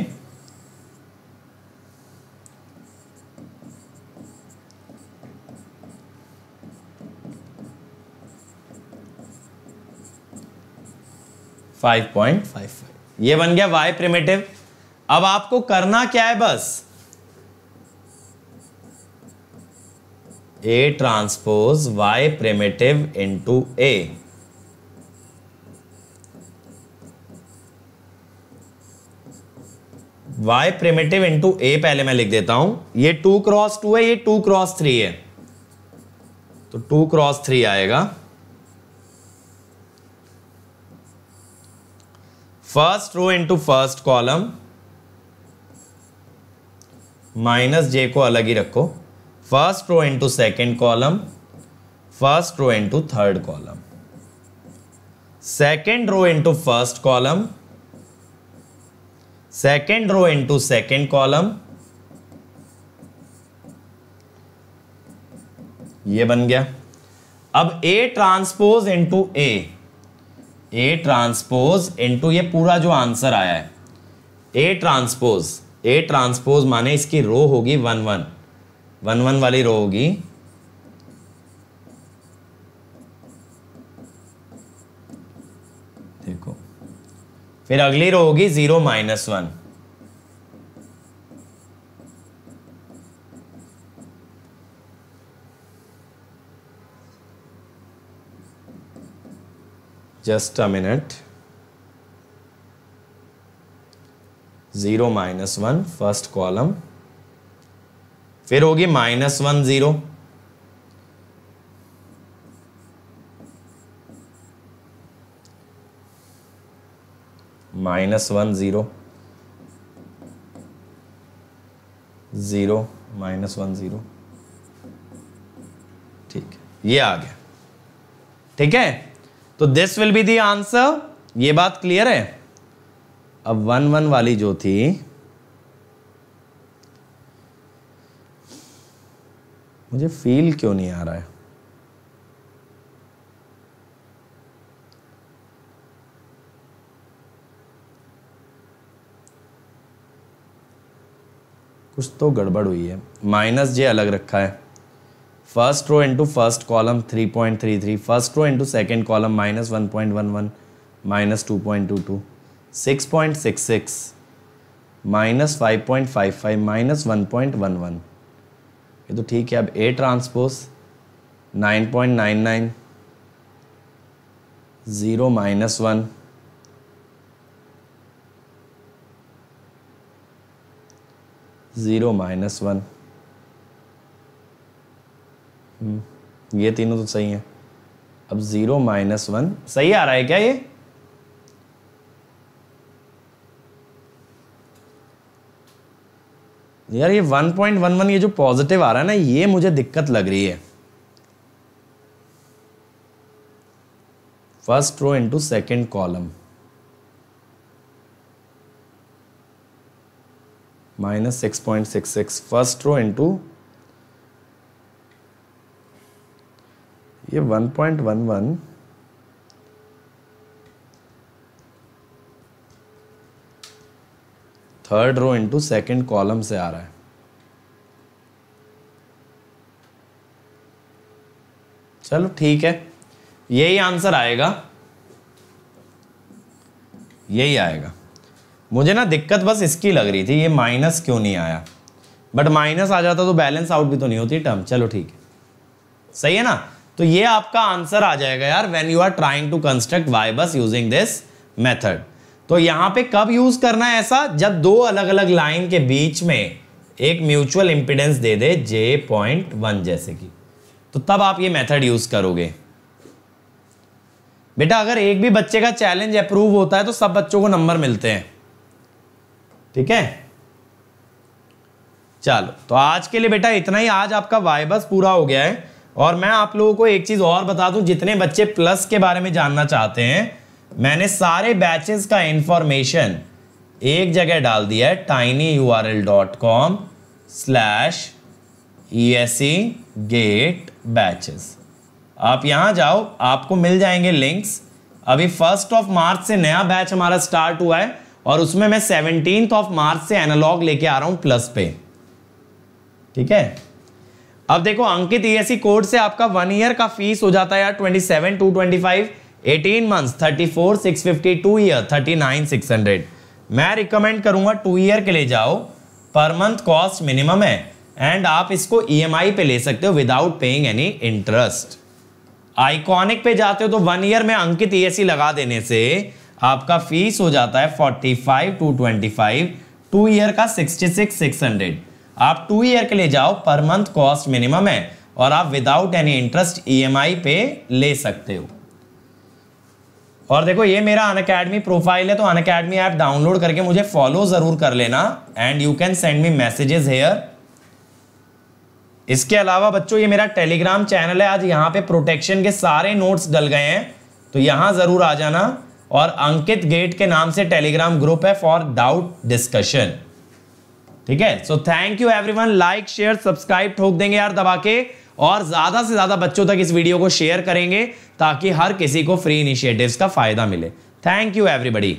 five point five five ये बन गया वाई प्रिमेटिव अब आपको करना क्या है बस A transpose Y primitive into A y primitive into A पहले मैं लिख देता हूं ये टू क्रॉस टू है ये टू क्रॉस थ्री है तो टू क्रॉस थ्री आएगा first row into first column minus J को अलग ही रखो first row into second column first row into third column second row into first column second row into second column ये बन गया अब A transpose into A A transpose into ये पूरा जो आंसर आया है ए ट्रांसपोज ए ट्रांसपोज माने इसकी रो होगी वन वन वन वन वाली रो होगी फिर अगली रो होगी zero minus one just a minute zero minus one first column फिर होगी minus one zero minus one zero zero minus one zero ठीक ये आ गया ठीक है तो this will be the answer ये बात क्लियर है अब वन वन वाली जो थी मुझे फील क्यों नहीं आ रहा है कुछ तो गड़बड़ हुई है माइनस जे अलग रखा है first row into first column three point three three first row into second column minus one point one one minus two point two two six point six six minus five point five five minus one point one one ये तो ठीक है अब A transpose nine point nine nine zero minus one zero minus one hmm, ये तीनों तो सही हैं अब ज़ीरो माइनस वन सही आ रहा है क्या ये यार ये 1.11 ये जो पॉजिटिव आ रहा है ना ये मुझे दिक्कत लग रही है first row into second column minus six point six six first row into ये one point one one third row into second column से आ रहा है चलो ठीक है यही आंसर आएगा यही आएगा मुझे ना दिक्कत बस इसकी लग रही थी ये माइनस क्यों नहीं आया बट माइनस आ जाता तो बैलेंस आउट भी तो नहीं होती टर्म चलो ठीक है सही है ना तो ये आपका आंसर आ जाएगा यार when you are trying to construct Y बस यूजिंग दिस मेथड तो यहां पे कब यूज करना है ऐसा जब दो अलग अलग लाइन के बीच में एक म्यूचुअल इंपिडेंस दे दे जे पॉइंट वन जैसे कि तो तब आप ये मेथड यूज करोगे बेटा अगर एक भी बच्चे का चैलेंज अप्रूव होता है तो सब बच्चों को नंबर मिलते हैं ठीक है चलो तो आज के लिए बेटा इतना ही आज आपका वाइबस पूरा हो गया है और मैं आप लोगों को एक चीज़ और बता दूं जितने बच्चे प्लस के बारे में जानना चाहते हैं मैंने सारे बैचेस का इंफॉर्मेशन एक जगह डाल दिया है tiny U R L dot com slash E S C get batches आप यहां जाओ आपको मिल जाएंगे लिंक्स अभी फर्स्ट ऑफ मार्च से नया बैच हमारा स्टार्ट हुआ है और उसमें मैं सेवनटीन ऑफ मार्च से एनालॉग लेके आ रहा हूं प्लस पे ठीक है अब देखो अंकित ईएससी कोड से आपका वन ईयर का फीस हो जाता है यार twenty seven two twenty five eighteen months thirty four six fifty two year thirty nine six hundred मैं रिकमेंड करूंगा टू ईयर के लिए जाओ पर मंथ कॉस्ट मिनिमम है एंड आप इसको ईएमआई e पे ले सकते हो without paying any interest iconic पे जाते हो तो वन ईयर में अंकित ईएससी e लगा देने से आपका फीस हो जाता है forty five two twenty five two year का सिक्सटी सिक्स सिक्स हंड्रेड आप टू ईयर के लिए जाओ पर मंथ कॉस्ट मिनिमम है और आप विदाउट एनी इंटरेस्ट ईएमआई पे ले सकते हो और देखो ये मेरा अन अकेडमी प्रोफाइल है तो अन अकेडमी ऐप डाउनलोड करके मुझे फॉलो ज़रूर कर लेना and you can send me messages here इसके अलावा बच्चों ये मेरा टेलीग्राम चैनल है आज यहाँ पे प्रोटेक्शन के सारे नोट्स डल गए हैं तो यहाँ ज़रूर आ जाना और अंकित गेट के नाम से टेलीग्राम ग्रुप है फॉर डाउट डिस्कशन ठीक है so thank you everyone like share subscribe ठोक देंगे यार दबा के और ज्यादा से ज्यादा बच्चों तक इस वीडियो को शेयर करेंगे ताकि हर किसी को फ्री इनिशिएटिव्स का फायदा मिले थैंक यू एवरीबडी